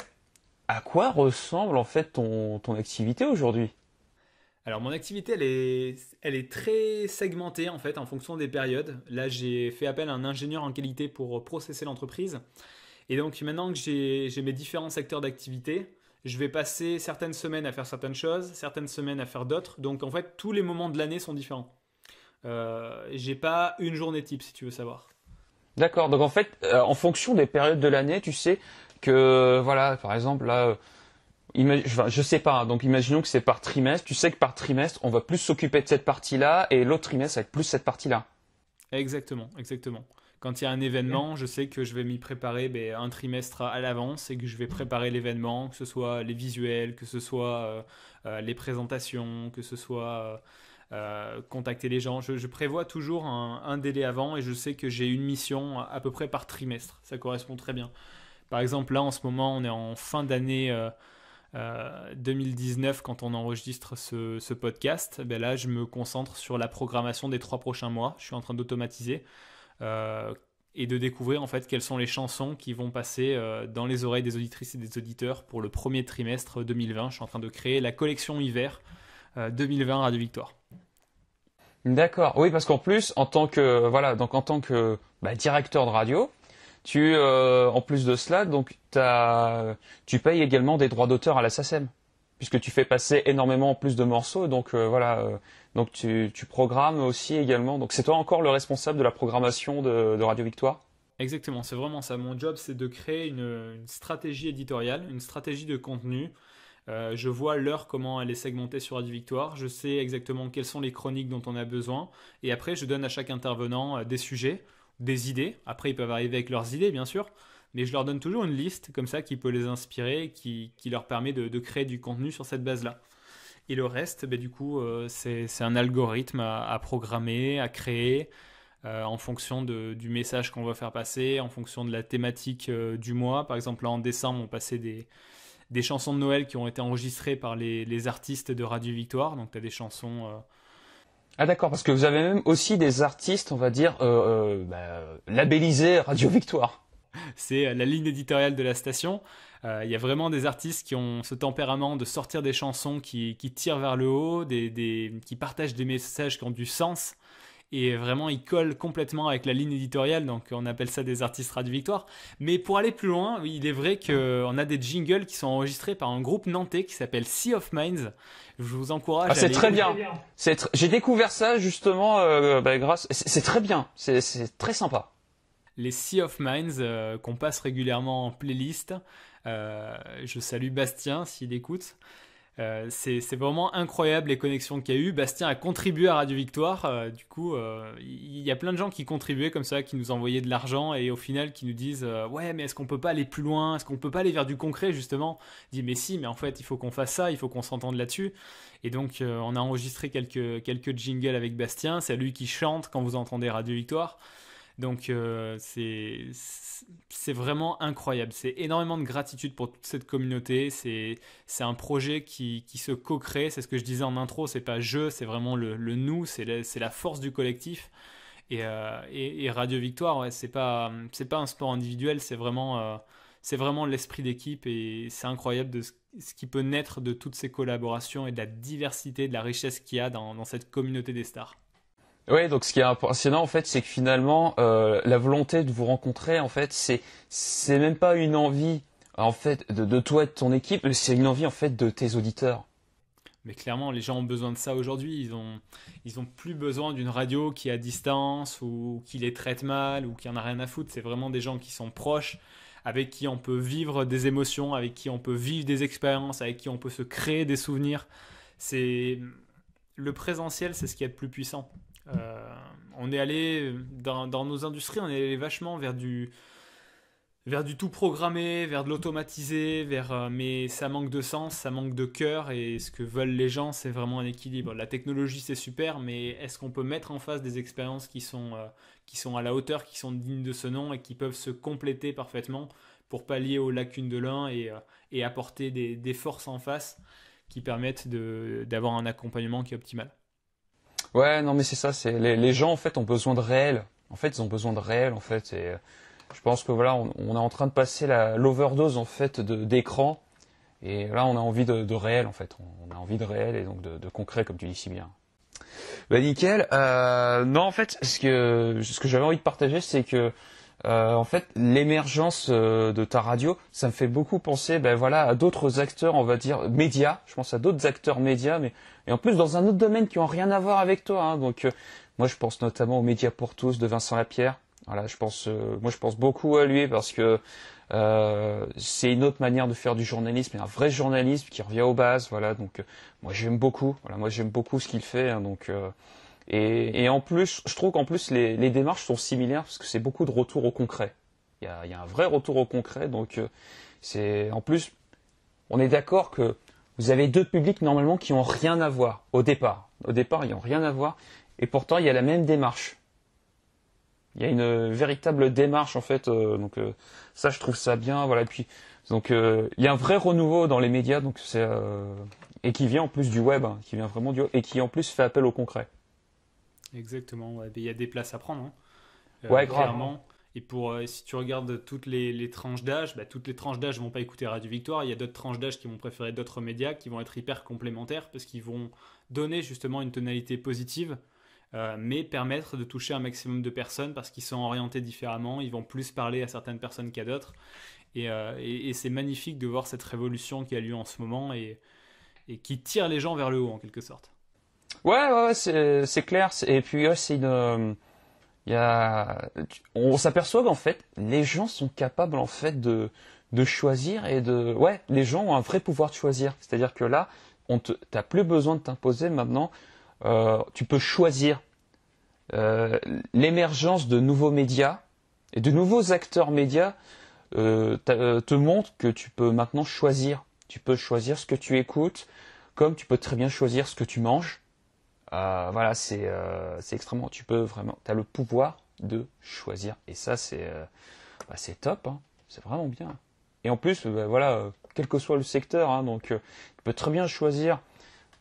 à quoi ressemble en fait ton, activité aujourd'hui alors mon activité, elle est, elle est très segmentée en fait en fonction des périodes. Là, j'ai fait appel à un ingénieur en qualité pour processer l'entreprise. Et donc maintenant que j'ai mes différents secteurs d'activité, je vais passer certaines semaines à faire certaines choses, certaines semaines à faire d'autres. Donc en fait, tous les moments de l'année sont différents. Euh, j'ai pas une journée type si tu veux savoir. D'accord, donc en fait, euh, en fonction des périodes de l'année, tu sais que voilà, par exemple là, euh, je sais pas. Hein, donc imaginons que c'est par trimestre. Tu sais que par trimestre, on va plus s'occuper de cette partie-là et l'autre trimestre avec plus cette partie-là. Exactement, exactement. Quand il y a un événement, je sais que je vais m'y préparer ben, un trimestre à l'avance et que je vais préparer l'événement, que ce soit les visuels, que ce soit euh, euh, les présentations, que ce soit contacter les gens. Je, prévois toujours un, délai avant et je sais que j'ai une mission à peu près par trimestre. Ça correspond très bien. Par exemple, là, en ce moment, on est en fin d'année 2019 euh, euh, quand on enregistre ce, podcast. Ben là, je me concentre sur la programmation des trois prochains mois. Je suis en train d'automatiser euh, et de découvrir en fait quelles sont les chansons qui vont passer dans les oreilles des auditrices et des auditeurs pour le premier trimestre 2020. Je suis en train de créer la collection hiver 2020 Radio Victoire. D'accord. Oui, parce qu'en plus, en tant que voilà, donc en tant que bah, directeur de radio, tu, euh, en plus de cela, donc tu payes également des droits d'auteur à la SACEM, puisque tu fais passer énormément plus de morceaux. Donc euh, voilà, euh, donc tu, programmes aussi également. Donc c'est toi encore le responsable de la programmation de, Radio Victoire. Exactement, c'est vraiment ça. Mon job, c'est de créer une, stratégie éditoriale, une stratégie de contenu. je vois l'heure, comment elle est segmentée sur Radio Victoire. Je sais exactement quelles sont les chroniques dont on a besoin. Et après, je donne à chaque intervenant des sujets des idées. Après, ils peuvent arriver avec leurs idées, bien sûr, mais je leur donne toujours une liste comme ça qui peut les inspirer, qui, leur permet de, créer du contenu sur cette base-là. Et le reste, bah, du coup, euh, c'est un algorithme à, programmer, à créer, euh, en fonction du message qu'on va faire passer, en fonction de la thématique euh, du mois. Par exemple, en décembre, on passait des, chansons de Noël qui ont été enregistrées par les, les artistes de Radio Victoire. Donc, tu as des chansons ah d'accord, parce que vous avez même aussi des artistes, on va dire, euh, euh, bah, labellisés Radio Victoire. C'est euh, la ligne éditoriale de la station. Il y a vraiment des artistes qui ont ce tempérament de sortir des chansons qui, tirent vers le haut, qui partagent des messages qui ont du sens et vraiment ils collent complètement avec la ligne éditoriale, donc on appelle ça des artistes victoire. Mais pour aller plus loin, il est vrai qu'on euh, a des jingles qui sont enregistrés par un groupe nantais qui s'appelle Sea of Minds. Je vous encourage. Ah, à Ah, c'est très bien. J'ai découvert ça justement euh, bah, grâce. C'est très bien. C'est très sympa. Les Sea of Minds euh, qu'on passe régulièrement en playlist. je salue Bastien s'il écoute. Euh, c'est vraiment incroyable les connexions qu'il y a eu. Bastien a contribué à Radio Victoire. Euh, du coup, euh, il y, a plein de gens qui contribuaient comme ça, qui nous envoyaient de l'argent et au final qui nous disent Ouais, mais est-ce qu'on peut pas aller plus loin Est-ce qu'on peut pas aller vers du concret justement Dit, Mais si, mais en fait, il faut qu'on fasse ça, il faut qu'on s'entende là-dessus. Et donc, on a enregistré quelques, quelques jingles avec Bastien. C'est lui qui chante quand vous entendez Radio Victoire. Donc euh, c'est vraiment incroyable. C'est énormément de gratitude pour toute cette communauté. C'est un projet qui, qui se co-crée. C'est ce que je disais en intro. C'est pas je, c'est vraiment le, le nous. C'est la, force du collectif. Euh, et, Radio Victoire, ouais, c'est pas c'est pas un sport individuel. C'est vraiment euh, c'est vraiment l'esprit d'équipe et c'est incroyable de ce, ce, qui peut naître de toutes ces collaborations et de la diversité, de la richesse qu'il y a dans, dans cette communauté des stars. Oui, donc ce qui est impressionnant en fait, c'est que finalement, euh, la volonté de vous rencontrer, en fait, c'est c'est même pas une envie en fait de, de toi et de ton équipe, c'est une envie en fait de tes auditeurs. Mais clairement, les gens ont besoin de ça aujourd'hui. Ils ont, ils ont plus besoin d'une radio qui est à distance ou qui les traite mal ou qui en a rien à foutre. C'est vraiment des gens qui sont proches, avec qui on peut vivre des émotions, avec qui on peut vivre des expériences, avec qui on peut se créer des souvenirs. C'est le présentiel, c'est ce qui est le plus puissant. Euh, on est allé, dans, nos industries, on est allé vachement vers du, vers du tout programmé, vers de l'automatisé, vers euh, mais ça manque de sens, ça manque de cœur et ce que veulent les gens, c'est vraiment un équilibre. La technologie c'est super, mais est-ce qu'on peut mettre en face des expériences qui sont euh, qui sont à la hauteur, qui sont dignes de ce nom et qui peuvent se compléter parfaitement pour pallier aux lacunes de l'un et, apporter des, des, forces en face qui permettent d'avoir un accompagnement qui est optimal. Ouais, non, mais c'est ça. C'est les, gens en fait ont besoin de réel. En fait, ils ont besoin de réel. En fait, et euh, je pense que voilà, on, est en train de passer l'overdose en fait d'écran. Et là, on a envie de, réel en fait. On, a envie de réel et donc de, concret, comme tu dis si bien. Bah nickel. Euh, non, en fait, ce que ce que j'avais envie de partager, c'est que euh, en fait, l'émergence euh, de ta radio, ça me fait beaucoup penser, ben voilà, à d'autres acteurs, on va dire médias. Je pense à d'autres acteurs médias, mais et en plus, dans un autre domaine qui n'ont rien à voir avec toi. Hein. Donc, euh, moi, je pense notamment aux médias pour tous de Vincent Lapierre. Voilà, je pense, euh, moi, je pense beaucoup à lui parce que euh, c'est une autre manière de faire du journalisme, un vrai journalisme qui revient aux bases. Voilà, donc moi, j'aime beaucoup. Voilà, moi, j'aime beaucoup ce qu'il fait. Hein. donc et, en plus, je trouve qu'en plus les, démarches sont similaires parce que c'est beaucoup de retour au concret. Il y a, y a, un vrai retour au concret, donc c'est en plus, on est d'accord que vous avez deux publics normalement qui n'ont rien à voir au départ. Au départ, ils n'ont rien à voir. Et pourtant, il y a la même démarche. Il y a une euh, véritable démarche en fait. Euh, donc euh, ça, je trouve ça bien. Voilà. Puis donc il y a un vrai renouveau dans les médias. Donc c'est et qui vient en plus du web, hein, qui vient vraiment du et qui en plus fait appel au concret. Exactement. Il y a des places à prendre. Hein. ouais, clairement. Et pour, euh, si tu regardes toutes les, tranches d'âge, bah, toutes les tranches d'âge vont pas écouter Radio Victoire. Il y a d'autres tranches d'âge qui vont préférer d'autres médias, qui vont être hyper complémentaires parce qu'ils vont donner justement une tonalité positive, euh, mais permettre de toucher un maximum de personnes parce qu'ils sont orientés différemment. Ils vont plus parler à certaines personnes qu'à d'autres. Et, euh, c'est magnifique de voir cette révolution qui a lieu en ce moment et, qui tire les gens vers le haut en quelque sorte. Ouais, ouais, c'est clair. Et puis, aussi... c'est une il on s'aperçoit qu'en fait, les gens sont capables en fait de, choisir et de, ouais, les gens ont un vrai pouvoir de choisir. C'est-à-dire que là, on te, plus besoin de t'imposer maintenant. Euh, tu peux choisir euh, l'émergence de nouveaux médias et de nouveaux acteurs médias euh, te montre que tu peux maintenant choisir. Tu peux choisir ce que tu écoutes, comme tu peux très bien choisir ce que tu manges. Euh, voilà, euh, c'est extrêmement. Tu peux vraiment. Tu as le pouvoir de choisir. Et ça, c'est euh, assez bah, top. Hein. C'est vraiment bien. Et en plus, bah, voilà, quel que soit le secteur, hein, donc tu peux très bien choisir.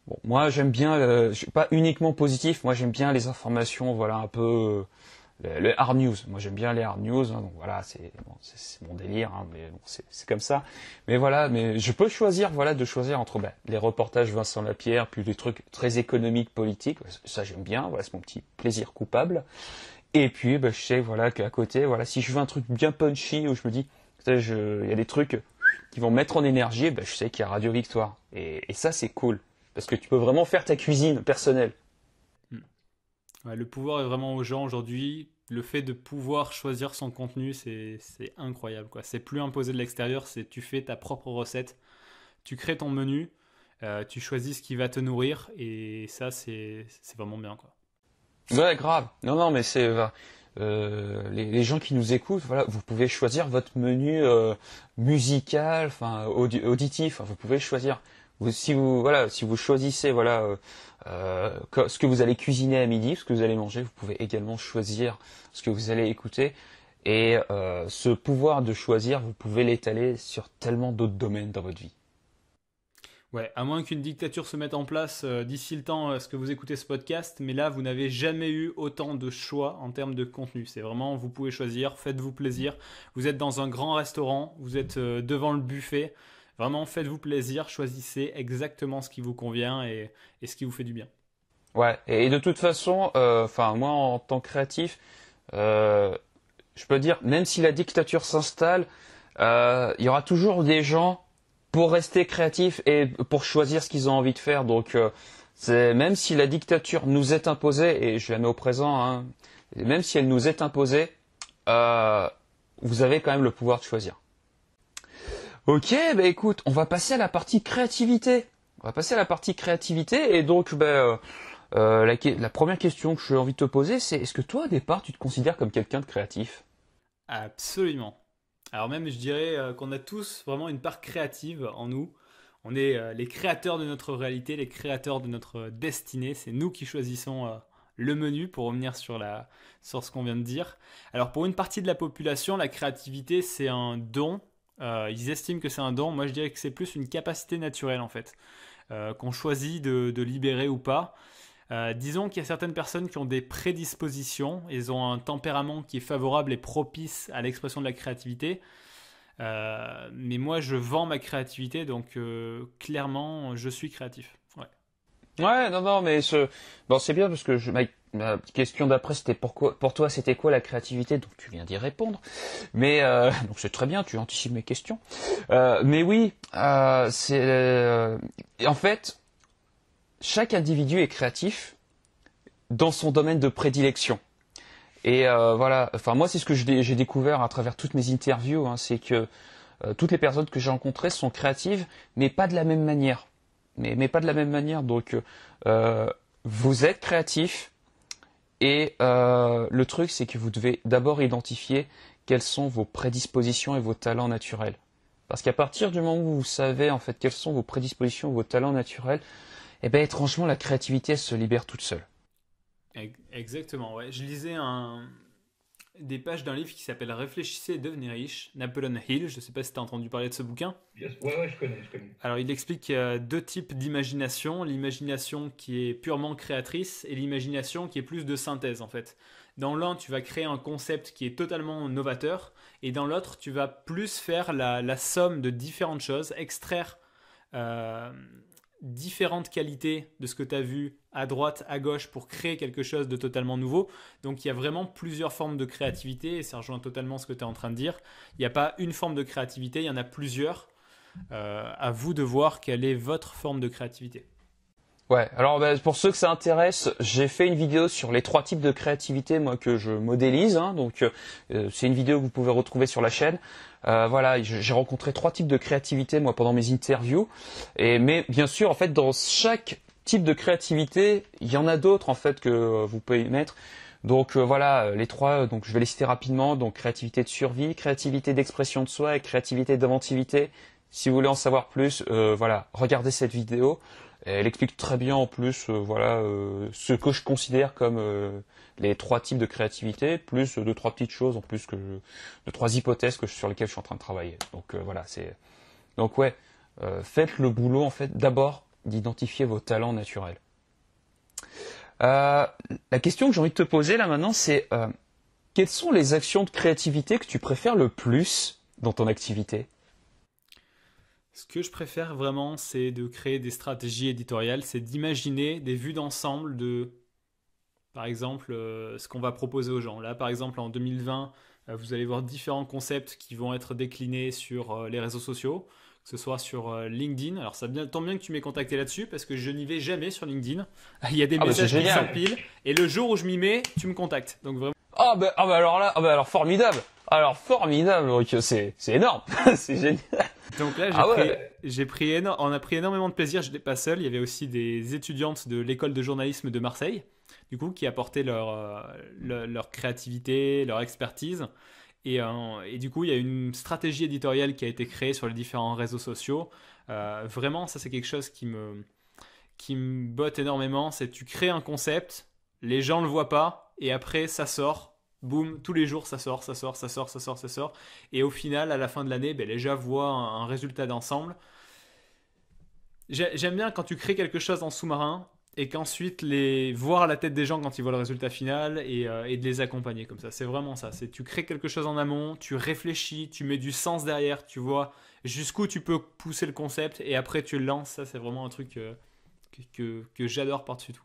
Bon, moi, j'aime bien. je suis pas uniquement positif. Moi, j'aime bien les informations, voilà, un peu euh, le, hard news. Moi j'aime bien les hard news, hein, donc voilà, c'est mon délire, hein, mais c'est comme ça. Mais voilà, mais je peux choisir, voilà, de choisir entre ben, les reportages Vincent Lapierre, puis les trucs très économiques, politiques. Ça j'aime bien, voilà, c'est mon petit plaisir coupable. Et puis ben, je sais, voilà, qu'à côté, voilà, si je veux un truc bien punchy où je me dis, il y a des trucs qui vont mettre en énergie, ben, je sais qu'il y a Radio Victoire. Et, ça c'est cool parce que tu peux vraiment faire ta cuisine personnelle. Hmm. le pouvoir est vraiment aux gens aujourd'hui le fait de pouvoir choisir son contenu, c'est incroyable. quoi. C'est plus imposé de l'extérieur, c'est tu fais ta propre recette, tu crées ton menu, euh, tu choisis ce qui va te nourrir, et ça, c'est vraiment bien. quoi. Ouais, grave. Non, non, mais c'est... Euh, les, gens qui nous écoutent, voilà, vous pouvez choisir votre menu euh, musical, enfin auditif, vous pouvez choisir si vous voilà, si vous choisissez voilà euh, euh, ce que vous allez cuisiner à midi, ce que vous allez manger, vous pouvez également choisir ce que vous allez écouter. Et euh, ce pouvoir de choisir, vous pouvez l'étaler sur tellement d'autres domaines dans votre vie. Ouais, à moins qu'une dictature se mette en place d'ici le temps à ce que vous écoutez ce podcast, mais là, vous n'avez jamais eu autant de choix en termes de contenu. C'est vraiment, vous pouvez choisir, faites-vous plaisir. Vous êtes dans un grand restaurant, vous êtes devant le buffet. Vraiment, faites-vous plaisir, choisissez exactement ce qui vous convient et, ce qui vous fait du bien. Ouais, et de toute façon, euh, enfin moi en tant que créatif, euh, je peux dire, même si la dictature s'installe, euh, il y aura toujours des gens pour rester créatifs et pour choisir ce qu'ils ont envie de faire. Donc même si la dictature nous est imposée, et je la mets au présent, hein, même si elle nous est imposée, vous avez quand même le pouvoir de choisir. Ok, bah écoute, on va passer à la partie créativité. On va passer à la partie créativité et donc bah, euh, euh, la, première question que j'ai envie de te poser, c'est est-ce que toi, au départ, tu te considères comme quelqu'un de créatif Absolument. Alors même, je dirais euh, qu'on a tous vraiment une part créative en nous. On est les créateurs de notre réalité, les créateurs de notre destinée. C'est nous qui choisissons le menu pour revenir sur, la, sur ce qu'on vient de dire. Alors pour une partie de la population, la créativité, c'est un don euh, ils estiment que c'est un don. Moi, je dirais que c'est plus une capacité naturelle, en fait, euh, qu'on choisit de, libérer ou pas. Euh, disons qu'il y a certaines personnes qui ont des prédispositions, ils ont un tempérament qui est favorable et propice à l'expression de la créativité. mais moi, je vends ma créativité, donc clairement, je suis créatif. Ouais. Ouais, non, non, mais ce... bon, c'est bien parce que je... La question d'après, c'était pourquoi, pour toi, c'était quoi la créativité Donc tu viens d'y répondre, mais euh, (laughs) donc c'est très bien, tu anticipes mes questions. Euh, mais oui, euh, c'est en fait chaque individu est créatif dans son domaine de prédilection. Et voilà, enfin moi c'est ce que j'ai découvert à travers toutes mes interviews, hein, c'est que toutes les personnes que j'ai rencontrées sont créatives, mais pas de la même manière, mais, mais pas de la même manière. Donc vous êtes créatif et euh, le truc, c'est que vous devez d'abord identifier quelles sont vos prédispositions et vos talents naturels. Parce qu'à partir du moment où vous savez en fait quelles sont vos prédispositions, vos talents naturels, eh bien étrangement la créativité se libère toute seule. Exactement. Ouais. Je lisais un, des pages d'un livre qui s'appelle Réfléchissez et devenez riche, Napoleon Hill. Je ne sais pas si tu as entendu parler de ce bouquin. Oui, je connais, Alors, il explique euh, deux types d'imagination l'imagination qui est purement créatrice et l'imagination qui est plus de synthèse, en fait. Dans l'un, tu vas créer un concept qui est totalement novateur, et dans l'autre, tu vas plus faire la, somme de différentes choses, extraire. Euh, différentes qualités de ce que tu as vu à droite, à gauche pour créer quelque chose de totalement nouveau. Donc il y a vraiment plusieurs formes de créativité et ça rejoint totalement ce que tu es en train de dire. Il n'y a pas une forme de créativité, il y en a plusieurs. Euh, à vous de voir quelle est votre forme de créativité. Ouais, alors ben, pour ceux que ça intéresse, j'ai fait une vidéo sur les trois types de créativité moi que je modélise. Hein. donc euh, c'est une vidéo que vous pouvez retrouver sur la chaîne. Euh, voilà, j'ai rencontré trois types de créativité moi pendant mes interviews. Et mais bien sûr, en fait, dans chaque type de créativité, il y en a d'autres en fait que euh, vous pouvez mettre. Donc voilà, les trois, donc je vais les citer rapidement. Donc créativité de survie, créativité d'expression de soi et créativité d'inventivité. Si vous voulez en savoir plus, voilà, regardez cette vidéo. Euh, elle explique très bien en plus, euh, voilà, euh, ce que je considère comme les trois types de créativité, plus deux trois petites choses en plus que trois hypothèses sur lesquelles je suis en train de travailler. Donc voilà, c'est donc ouais, faites le boulot en fait d'abord d'identifier vos talents naturels. la question que j'ai envie de te poser là maintenant, c'est quelles sont les actions de créativité que tu préfères le plus dans ton activité ce que je préfère vraiment, c'est de créer des stratégies éditoriales, c'est d'imaginer des vues d'ensemble de, par exemple, euh, ce qu'on va proposer aux gens. Là, par exemple, en 2020, euh, vous allez voir différents concepts qui vont être déclinés sur euh, les réseaux sociaux, que ce soit sur LinkedIn. Alors, ça bien, tant bien que tu m'aies contacté là-dessus, parce que je n'y vais jamais sur LinkedIn. (laughs) Il y a des ah, bah, messages qui qui s'empilent, et le jour où je m'y mets, tu me contactes. Donc vraiment. Ah bah, ah, bah alors là, ah, bah alors formidable. Alors formidable, c'est c'est énorme, (laughs) c'est génial. Donc là, j'ai ah pris, on a pris énormément de plaisir. Je n'étais pas seul. Il y avait aussi des étudiantes de l'école de journalisme de Marseille, du coup, qui apportaient leur, euh, leur, créativité, leur expertise. Euh, et, du coup, il y a une stratégie éditoriale qui a été créée sur les différents réseaux sociaux. Euh, vraiment, ça, c'est quelque chose qui me, qui me botte énormément. C'est tu crées un concept, les gens ne le voient pas, et après, ça sort Boum, tous les jours ça sort, ça sort, ça sort, ça sort, ça sort. Et au final, à la fin de l'année, ben, les gens voient un, résultat d'ensemble. J'aime bien quand tu crées quelque chose en sous-marin et qu'ensuite les voir à la tête des gens quand ils voient le résultat final euh, et, de les accompagner comme ça. C'est vraiment ça. C'est tu crées quelque chose en amont, tu réfléchis, tu mets du sens derrière, tu vois jusqu'où tu peux pousser le concept et après tu le lances. Ça c'est vraiment un truc euh, que, j'adore par-dessus tout.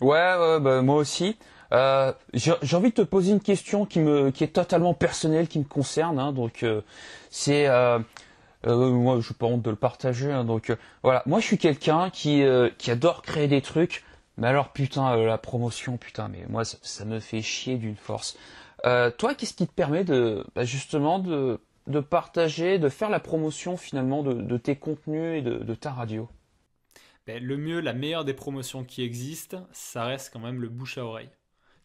Ouais, bah, moi aussi. Euh, J'ai envie de te poser une question qui me qui est totalement personnelle, qui me concerne. Hein, donc euh, c'est euh, euh, moi je pas honte de le partager. Hein, donc voilà, moi je suis quelqu'un qui qui adore créer des trucs. Mais alors putain la promotion putain mais moi ça, me fait chier d'une force. toi qu'est-ce qui te permet de bah, justement de de partager, de faire la promotion finalement de, tes contenus et de, ta radio ben, Le mieux, la meilleure des promotions qui existent, ça reste quand même le bouche à oreille.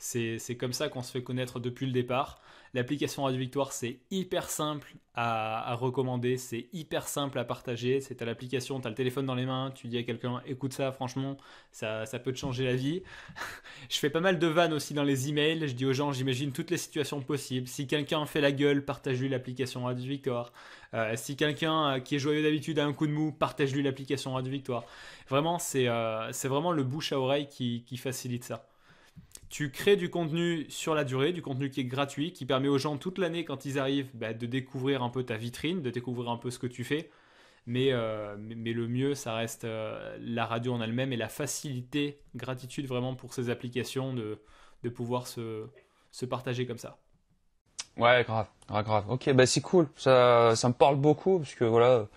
C'est comme ça qu'on se fait connaître depuis le départ. L'application Radio Victoire, c'est hyper simple à, recommander, c'est hyper simple à partager. C'est à l'application, tu as le téléphone dans les mains, tu dis à quelqu'un écoute ça, franchement, ça, peut te changer la vie. (laughs) je fais pas mal de vannes aussi dans les emails. Je dis aux gens j'imagine toutes les situations possibles. Si quelqu'un fait la gueule, partage-lui l'application Radio Victoire. Euh, si quelqu'un euh, qui est joyeux d'habitude a un coup de mou, partage-lui l'application Radio Victoire. Vraiment, c'est euh, vraiment le bouche à oreille qui facilite ça. Tu crées du contenu sur la durée, du contenu qui est gratuit, qui permet aux gens toute l'année quand ils arrivent bah, de découvrir un peu ta vitrine, de découvrir un peu ce que tu fais. Mais, euh, le mieux, ça reste euh, la radio en elle-même et la facilité, gratitude vraiment pour ces applications de, pouvoir se, partager comme ça. Ouais, grave, grave, Ok, bah c'est cool. Ça, me parle beaucoup parce que voilà,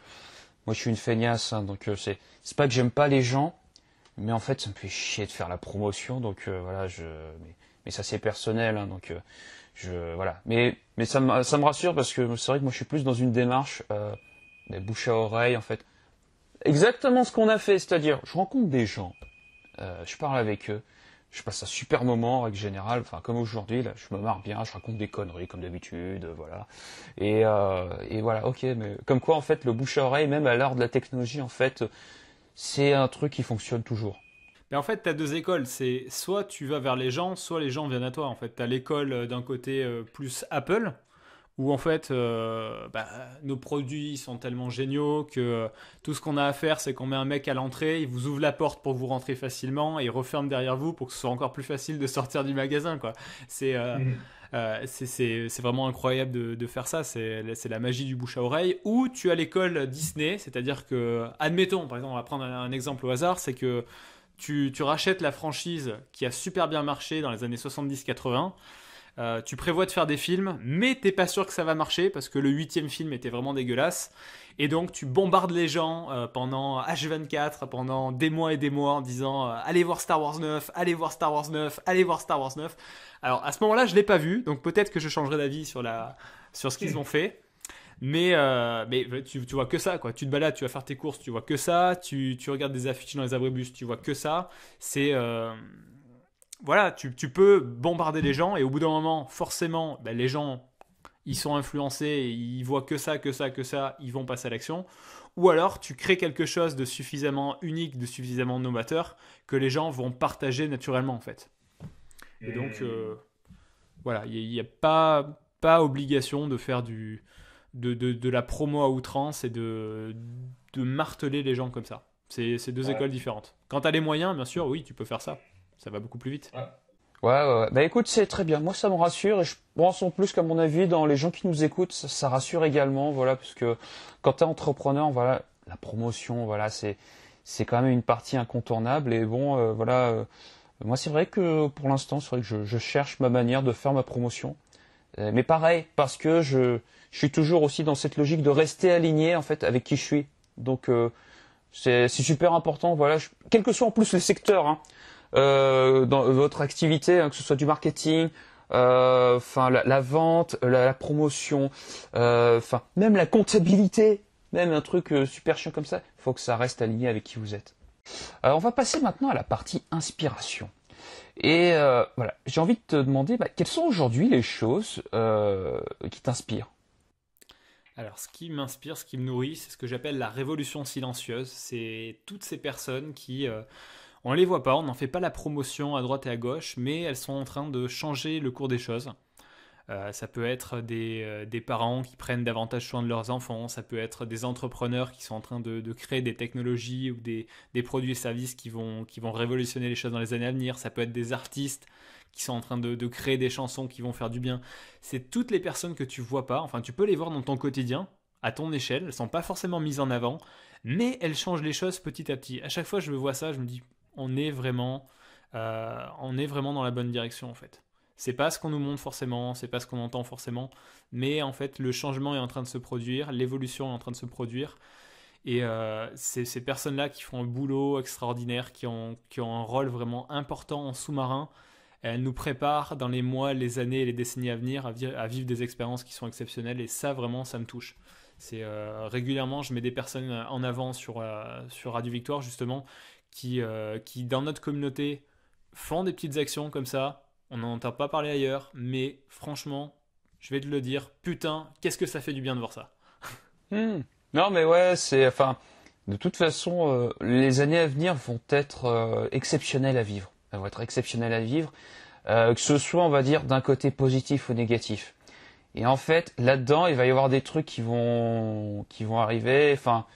moi je suis une feignasse, hein, donc euh, c'est, c'est pas que j'aime pas les gens, mais en fait, ça me fait chier de faire la promotion, donc euh, voilà, je. Mais, mais ça c'est personnel, hein, donc euh, je voilà. Mais mais ça me ça me rassure parce que c'est vrai que moi je suis plus dans une démarche euh, bouche à oreille en fait. Exactement ce qu'on a fait, c'est-à-dire je rencontre des gens, euh, je parle avec eux, je passe un super moment avec règle générale, enfin comme aujourd'hui là, je me marre bien, je raconte des conneries comme d'habitude, voilà. Et, euh, et voilà, ok, mais comme quoi en fait le bouche à oreille, même à l'heure de la technologie en fait, c'est un truc qui fonctionne toujours. Mais en fait, tu as deux écoles. C'est soit tu vas vers les gens, soit les gens viennent à toi. En fait, tu as l'école euh, d'un côté euh, plus Apple, où en fait euh, bah, nos produits sont tellement géniaux que euh, tout ce qu'on a à faire c'est qu'on met un mec à l'entrée, il vous ouvre la porte pour vous rentrer facilement et il referme derrière vous pour que ce soit encore plus facile de sortir du magasin quoi. C'est euh, mm. c'est vraiment incroyable de, faire ça, c'est la magie du bouche à oreille. Ou tu as l'école Disney, c'est-à-dire que, admettons, par exemple, on va prendre un, un exemple au hasard, c'est que tu, tu rachètes la franchise qui a super bien marché dans les années 70-80, euh, tu prévois de faire des films, mais t'es pas sûr que ça va marcher parce que le huitième film était vraiment dégueulasse. Et donc tu bombardes les gens euh, pendant H24, pendant des mois et des mois en disant euh, allez voir Star Wars 9, allez voir Star Wars 9, allez voir Star Wars 9. Alors à ce moment-là, je l'ai pas vu, donc peut-être que je changerai d'avis sur, la... sur ce qu'ils ont fait. Mais, mais tu, vois que ça, quoi. Tu te balades, tu vas faire tes courses, tu vois que ça. Tu, tu regardes des affiches dans les abribus, tu vois que ça. C'est voilà, tu, peux bombarder les gens et au bout d'un moment, forcément, ben, les gens, ils sont influencés, ils voient que ça, que ça, que ça, ils vont passer à l'action. Ou alors, tu crées quelque chose de suffisamment unique, de suffisamment novateur, que les gens vont partager naturellement, en fait. Et donc, euh, voilà, il n'y a, pas, pas obligation de faire du, de, la promo à outrance et de, de marteler les gens comme ça. C'est deux écoles différentes. Quand tu as les moyens, bien sûr, oui, tu peux faire ça ça va beaucoup plus vite. Ouais. Ouais, ouais, Bah écoute, c'est très bien. Moi, ça me rassure et je pense en plus qu'à mon avis, dans les gens qui nous écoutent, ça, rassure également, voilà, parce que quand es entrepreneur, voilà, la promotion, voilà, c'est c'est quand même une partie incontournable et bon, euh, voilà. Euh, moi, c'est vrai que pour l'instant, c'est vrai que je, cherche ma manière de faire ma promotion. Euh, mais pareil, parce que je, je suis toujours aussi dans cette logique de rester aligné en fait avec qui je suis. Donc c'est super important, voilà. quel que soit en plus le secteur. Hein, euh, dans euh, votre activité, hein, que ce soit du marketing, euh, enfin la, vente, la, promotion, enfin même la comptabilité, même un truc super chiant comme ça, il faut que ça reste aligné avec qui vous êtes. Alors on va passer maintenant à la partie inspiration. Et voilà, j'ai envie de te demander bah, quelles sont aujourd'hui les choses qui t'inspirent. Alors, ce qui m'inspire, ce qui me nourrit, c'est ce que j'appelle la révolution silencieuse. C'est toutes ces personnes qui on ne les voit pas, on n'en fait pas la promotion à droite et à gauche, mais elles sont en train de changer le cours des choses. Euh, ça peut être euh, des, parents qui prennent davantage soin de leurs enfants, ça peut être des entrepreneurs qui sont en train de, créer des technologies ou des, produits et services qui vont, qui vont révolutionner les choses dans les années à venir, ça peut être des artistes qui sont en train de, de créer des chansons qui vont faire du bien. C'est toutes les personnes que tu vois pas, enfin tu peux les voir dans ton quotidien, à ton échelle, elles sont pas forcément mises en avant, mais elles changent les choses petit à petit. À chaque fois je me vois ça, je me dis on est vraiment, euh, on est vraiment dans la bonne direction en fait. C'est pas ce qu'on nous montre forcément, c'est pas ce qu'on entend forcément, mais en fait le changement est en train de se produire, l'évolution est en train de se produire, et euh, ces personnes-là qui font un boulot extraordinaire, qui ont, un rôle vraiment important en sous-marin, elles nous préparent dans les mois, les années et les décennies à venir à, vivre des expériences qui sont exceptionnelles, et ça vraiment ça me touche. C'est euh, régulièrement je mets des personnes en avant sur, sur Radio Victoire justement qui, euh, qui dans notre communauté font des petites actions comme ça. On n'en entend pas parler ailleurs, mais franchement, je vais te le dire, putain, qu'est-ce que ça fait du bien de voir ça. (laughs) Hmm. Non, mais ouais, c'est. Enfin, de toute façon, euh, les années à venir vont être euh, exceptionnelles à vivre. Elles vont être exceptionnelles à vivre, que ce soit, on va dire, d'un côté positif ou négatif. Et en fait, là-dedans, il va y avoir des trucs qui vont, qui vont arriver. Enfin,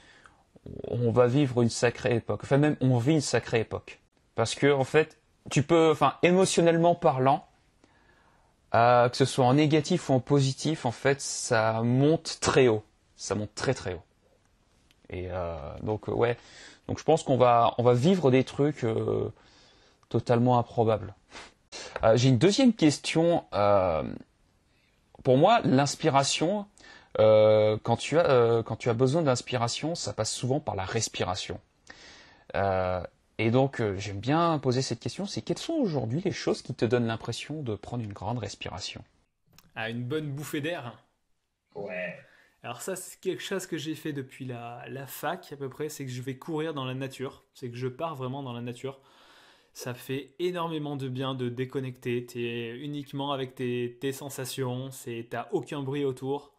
on va vivre une sacrée époque. Enfin, même, on vit une sacrée époque. Parce que, en fait, tu peux, enfin, émotionnellement parlant, euh, que ce soit en négatif ou en positif, en fait, ça monte très haut. Ça monte très très haut. Et euh, donc, euh, ouais. Donc, je pense qu'on va, on va vivre des trucs totalement improbables. J'ai une deuxième question. pour moi, l'inspiration, euh, euh, quand, tu as, besoin d'inspiration, ça passe souvent par la respiration. Euh, et donc j'aime bien poser cette question, c'est quelles sont aujourd'hui les choses qui te donnent l'impression de prendre une grande respiration À ah, une bonne bouffée d'air Ouais. Alors ça, c'est quelque chose que j'ai fait depuis la, fac à peu près, c'est que je vais courir dans la nature, c'est que je pars vraiment dans la nature. Ça fait énormément de bien de déconnecter, es uniquement avec tes, tes sensations, t'as aucun bruit autour,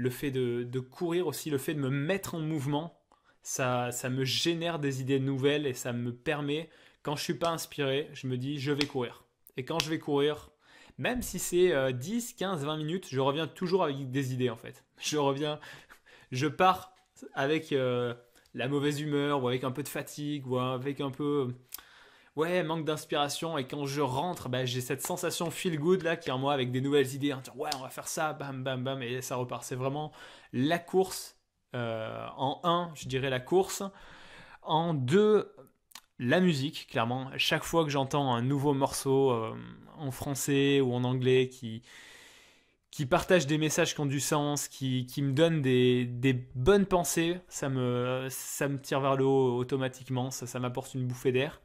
le fait de, courir aussi, le fait de me mettre en mouvement, ça, ça me génère des idées nouvelles et ça me permet, quand je suis pas inspiré, je me dis je vais courir. Et quand je vais courir, même si c'est 10, 15, 20 minutes, je reviens toujours avec des idées en fait. (laughs) Je reviens, je pars avec euh, la mauvaise humeur ou avec un peu de fatigue ou avec un peu ouais, manque d'inspiration. Et quand je rentre, bah, j'ai cette sensation feel good là qui est en moi avec des nouvelles idées. Hein, ouais, on va faire ça, bam, bam, bam, et ça repart. C'est vraiment la course euh, en un, je dirais la course. En deux, la musique, clairement. Chaque fois que j'entends un nouveau morceau euh, en français ou en anglais qui, qui partage des messages qui ont du sens, qui, me donne des, bonnes pensées, ça me, ça me tire vers le haut automatiquement, ça m'apporte une bouffée d'air.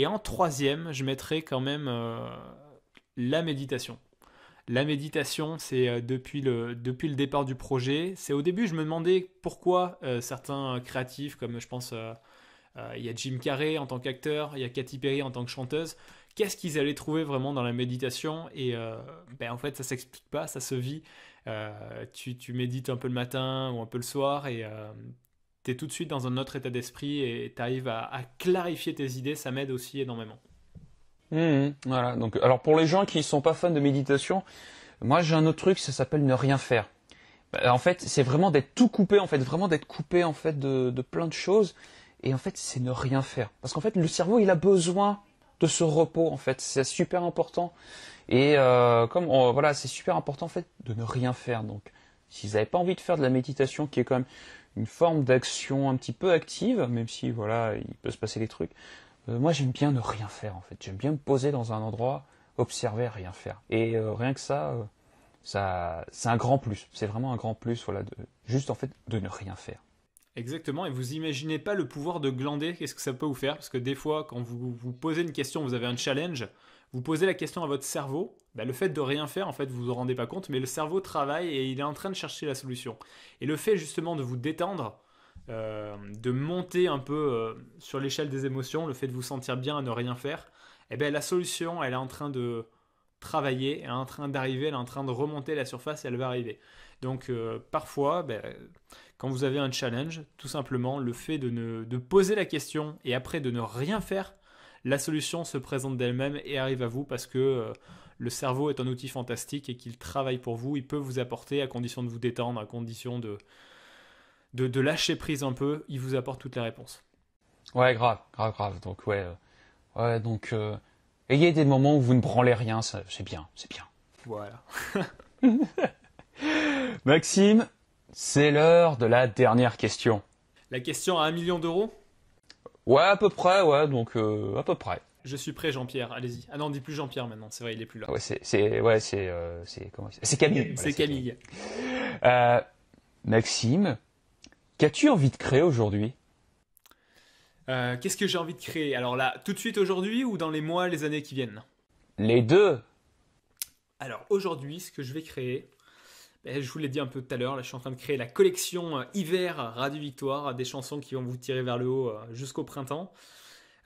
Et en troisième, je mettrai quand même euh, la méditation. La méditation, c'est euh, depuis le, depuis le départ du projet. C'est au début, je me demandais pourquoi euh, certains créatifs, comme je pense, il y a Jim Carrey en tant qu'acteur, il y a Katy Perry en tant que chanteuse, qu'est-ce qu'ils allaient trouver vraiment dans la méditation Et ben, en fait, ça ne s'explique pas, ça se vit. tu, tu médites un peu le matin ou un peu le soir et tu es tout de suite dans un autre état d'esprit et tu arrives à, clarifier tes idées, ça m'aide aussi énormément. Mmh, mmh. voilà, donc alors pour les gens qui ne sont pas fans de méditation, moi j'ai un autre truc, ça s'appelle ne rien faire. Bah, en fait, c'est vraiment d'être tout coupé, en fait, vraiment d'être coupé en fait de, plein de choses. Et en fait, c'est ne rien faire. Parce qu'en fait, le cerveau, il a besoin de ce repos en fait c'est super important et euh, comme voilà c'est super important en fait de ne rien faire donc s'ils vous pas envie de faire de la méditation qui est quand même une forme d'action un petit peu active, même si voilà, il peut se passer des trucs. Euh, moi, j'aime bien ne rien faire en fait. J'aime bien me poser dans un endroit, observer, rien faire. Et euh, rien que ça, euh, ça, c'est un grand plus. C'est vraiment un grand plus, voilà, juste en fait de ne rien faire. Exactement, et vous imaginez pas le pouvoir de glander, qu'est-ce que ça peut vous faire Parce que des fois, quand vous vous posez une question, vous avez un challenge, vous posez la question à votre cerveau, bah, le fait de rien faire, en fait, vous vous rendez pas compte, mais le cerveau travaille et il est en train de chercher la solution. Et le fait justement de vous détendre, euh, de monter un peu euh, sur l'échelle des émotions, le fait de vous sentir bien à ne rien faire, eh bien la solution, elle est en train de travailler, elle est en train d'arriver, elle est en train de remonter à la surface et elle va arriver. Donc euh, parfois, ben, quand vous avez un challenge, tout simplement, le fait de, ne, de poser la question et après de ne rien faire, la solution se présente d'elle-même et arrive à vous parce que euh, le cerveau est un outil fantastique et qu'il travaille pour vous, il peut vous apporter à condition de vous détendre, à condition de, de, lâcher prise un peu, il vous apporte toutes les réponses. Ouais, grave, grave, grave. Donc ouais, euh, donc euh, ayez des moments où vous ne branlez rien, c'est bien, c'est bien. Voilà. (laughs) Maxime, c'est l'heure de la dernière question. La question à un million d'euros Ouais, à peu près, ouais, donc euh, à peu près. Je suis prêt, Jean-Pierre, allez-y. Ah non, on dit plus Jean-Pierre maintenant, c'est vrai, il est plus là. Ouais, c'est c'est ouais, c'est euh, c'est Camille. c'est Camille. Euh, Maxime, qu'as-tu envie de créer aujourd'hui Qu'est-ce que j'ai envie de créer Alors là, tout de suite aujourd'hui ou dans les mois, les années qui viennent Les deux. Alors aujourd'hui, ce que je vais créer, ben, je vous l'ai dit un peu tout à l'heure, là, je suis en train de créer la collection euh, hiver Radio Victoire, des chansons qui vont vous tirer vers le haut euh, jusqu'au printemps.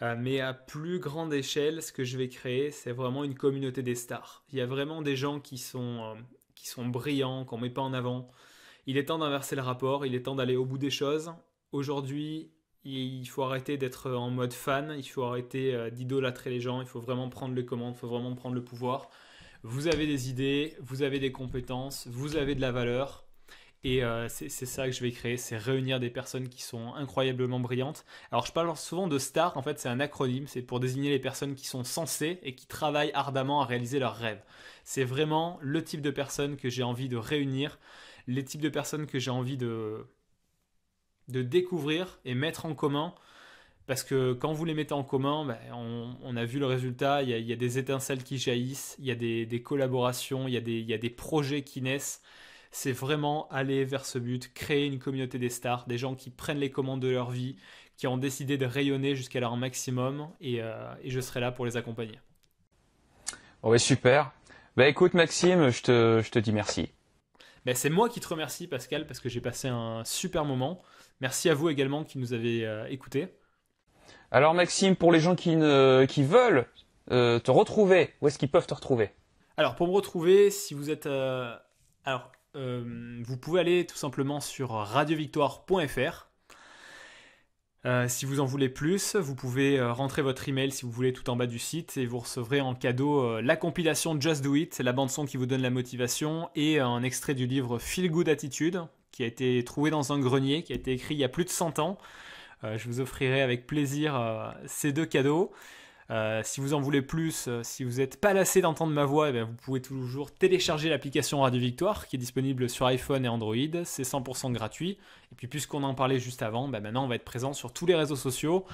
Euh, mais à plus grande échelle, ce que je vais créer, c'est vraiment une communauté des stars. Il y a vraiment des gens qui sont, qui sont brillants, qu'on ne met pas en avant. Il est temps d'inverser le rapport, il est temps d'aller au bout des choses. Aujourd'hui, il faut arrêter d'être en mode fan, il faut arrêter d'idolâtrer les gens, il faut vraiment prendre les commandes, il faut vraiment prendre le pouvoir. Vous avez des idées, vous avez des compétences, vous avez de la valeur. Et euh, c'est ça que je vais créer, c'est réunir des personnes qui sont incroyablement brillantes. Alors je parle souvent de STAR, en fait c'est un acronyme, c'est pour désigner les personnes qui sont censées et qui travaillent ardemment à réaliser leurs rêves. C'est vraiment le type de personnes que j'ai envie de réunir, les types de personnes que j'ai envie de découvrir et mettre en commun parce que quand vous les mettez en commun, ben, on, a vu le résultat, il y, a, des étincelles qui jaillissent, il y a des, collaborations, il y, a des, projets qui naissent. C'est vraiment aller vers ce but, créer une communauté des stars, des gens qui prennent les commandes de leur vie, qui ont décidé de rayonner jusqu'à leur maximum, et, euh, je serai là pour les accompagner. Ben, super. Ben, écoute Maxime, je te, dis merci. c'est moi qui te remercie Pascal parce que j'ai passé un super moment. Merci à vous également qui nous avez euh, écoutés. Alors Maxime, pour les gens qui, qui veulent euh, te retrouver, où est-ce qu'ils peuvent te retrouver Alors pour me retrouver, si vous êtes... Euh, alors, euh, vous pouvez aller tout simplement sur radiovictoire.fr. si vous en voulez plus, vous pouvez rentrer votre email si vous voulez tout en bas du site et vous recevrez en cadeau la compilation Just Do It, la bande son qui vous donne la motivation et un extrait du livre Feel Good Attitude qui a été trouvé dans un grenier, qui a été écrit il y a plus de 100 ans euh, je vous offrirai avec plaisir euh, ces deux cadeaux. Euh, si vous en voulez plus, si vous n'êtes pas lassé d'entendre ma voix, eh vous pouvez toujours télécharger l'application Radio Victoire qui est disponible sur iPhone et Android. C'est 100% gratuit. Et puis puisqu'on en parlait juste avant, bah, maintenant on va être présent sur tous les réseaux sociaux.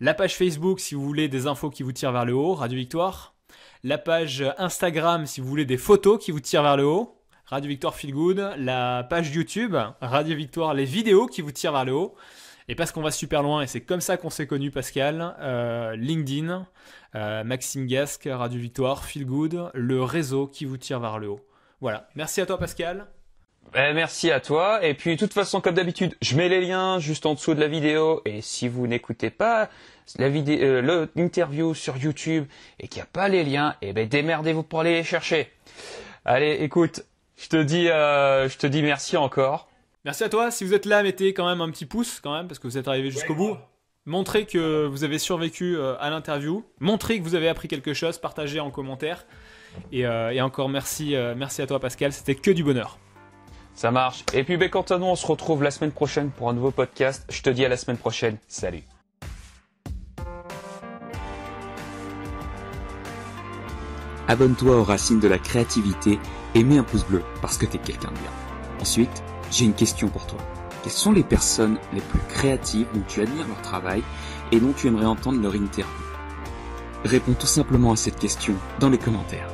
La page Facebook si vous voulez des infos qui vous tirent vers le haut, Radio Victoire. La page Instagram si vous voulez des photos qui vous tirent vers le haut. Radio Victoire Feel Good, la page YouTube, Radio Victoire, les vidéos qui vous tirent vers le haut. Et parce qu'on va super loin, et c'est comme ça qu'on s'est connu, Pascal, euh, LinkedIn, euh, Maxime Gasque, Radio Victoire, Feel Good, le réseau qui vous tire vers le haut. Voilà. Merci à toi, Pascal. Ben, merci à toi. Et puis, de toute façon, comme d'habitude, je mets les liens juste en dessous de la vidéo. Et si vous n'écoutez pas la vidéo, euh, l'interview sur YouTube et qu'il n'y a pas les liens, eh ben, démerdez-vous pour aller les chercher. Allez, écoute, je te dis, je te dis merci encore. Merci à toi. Si vous êtes là, mettez quand même un petit pouce, quand même, parce que vous êtes arrivé jusqu'au bout. Montrez que vous avez survécu euh, à l'interview. Montrez que vous avez appris quelque chose. Partagez en commentaire. Et, euh, encore merci, euh, merci à toi, Pascal. C'était que du bonheur. Ça marche. Et puis, ben, quant à nous, on se retrouve la semaine prochaine pour un nouveau podcast. Je te dis à la semaine prochaine. Salut. Abonne-toi aux racines de la créativité et mets un pouce bleu parce que t'es quelqu'un de bien. Ensuite, j'ai une question pour toi. Quelles sont les personnes les plus créatives dont tu admires leur travail et dont tu aimerais entendre leur interview Réponds tout simplement à cette question dans les commentaires.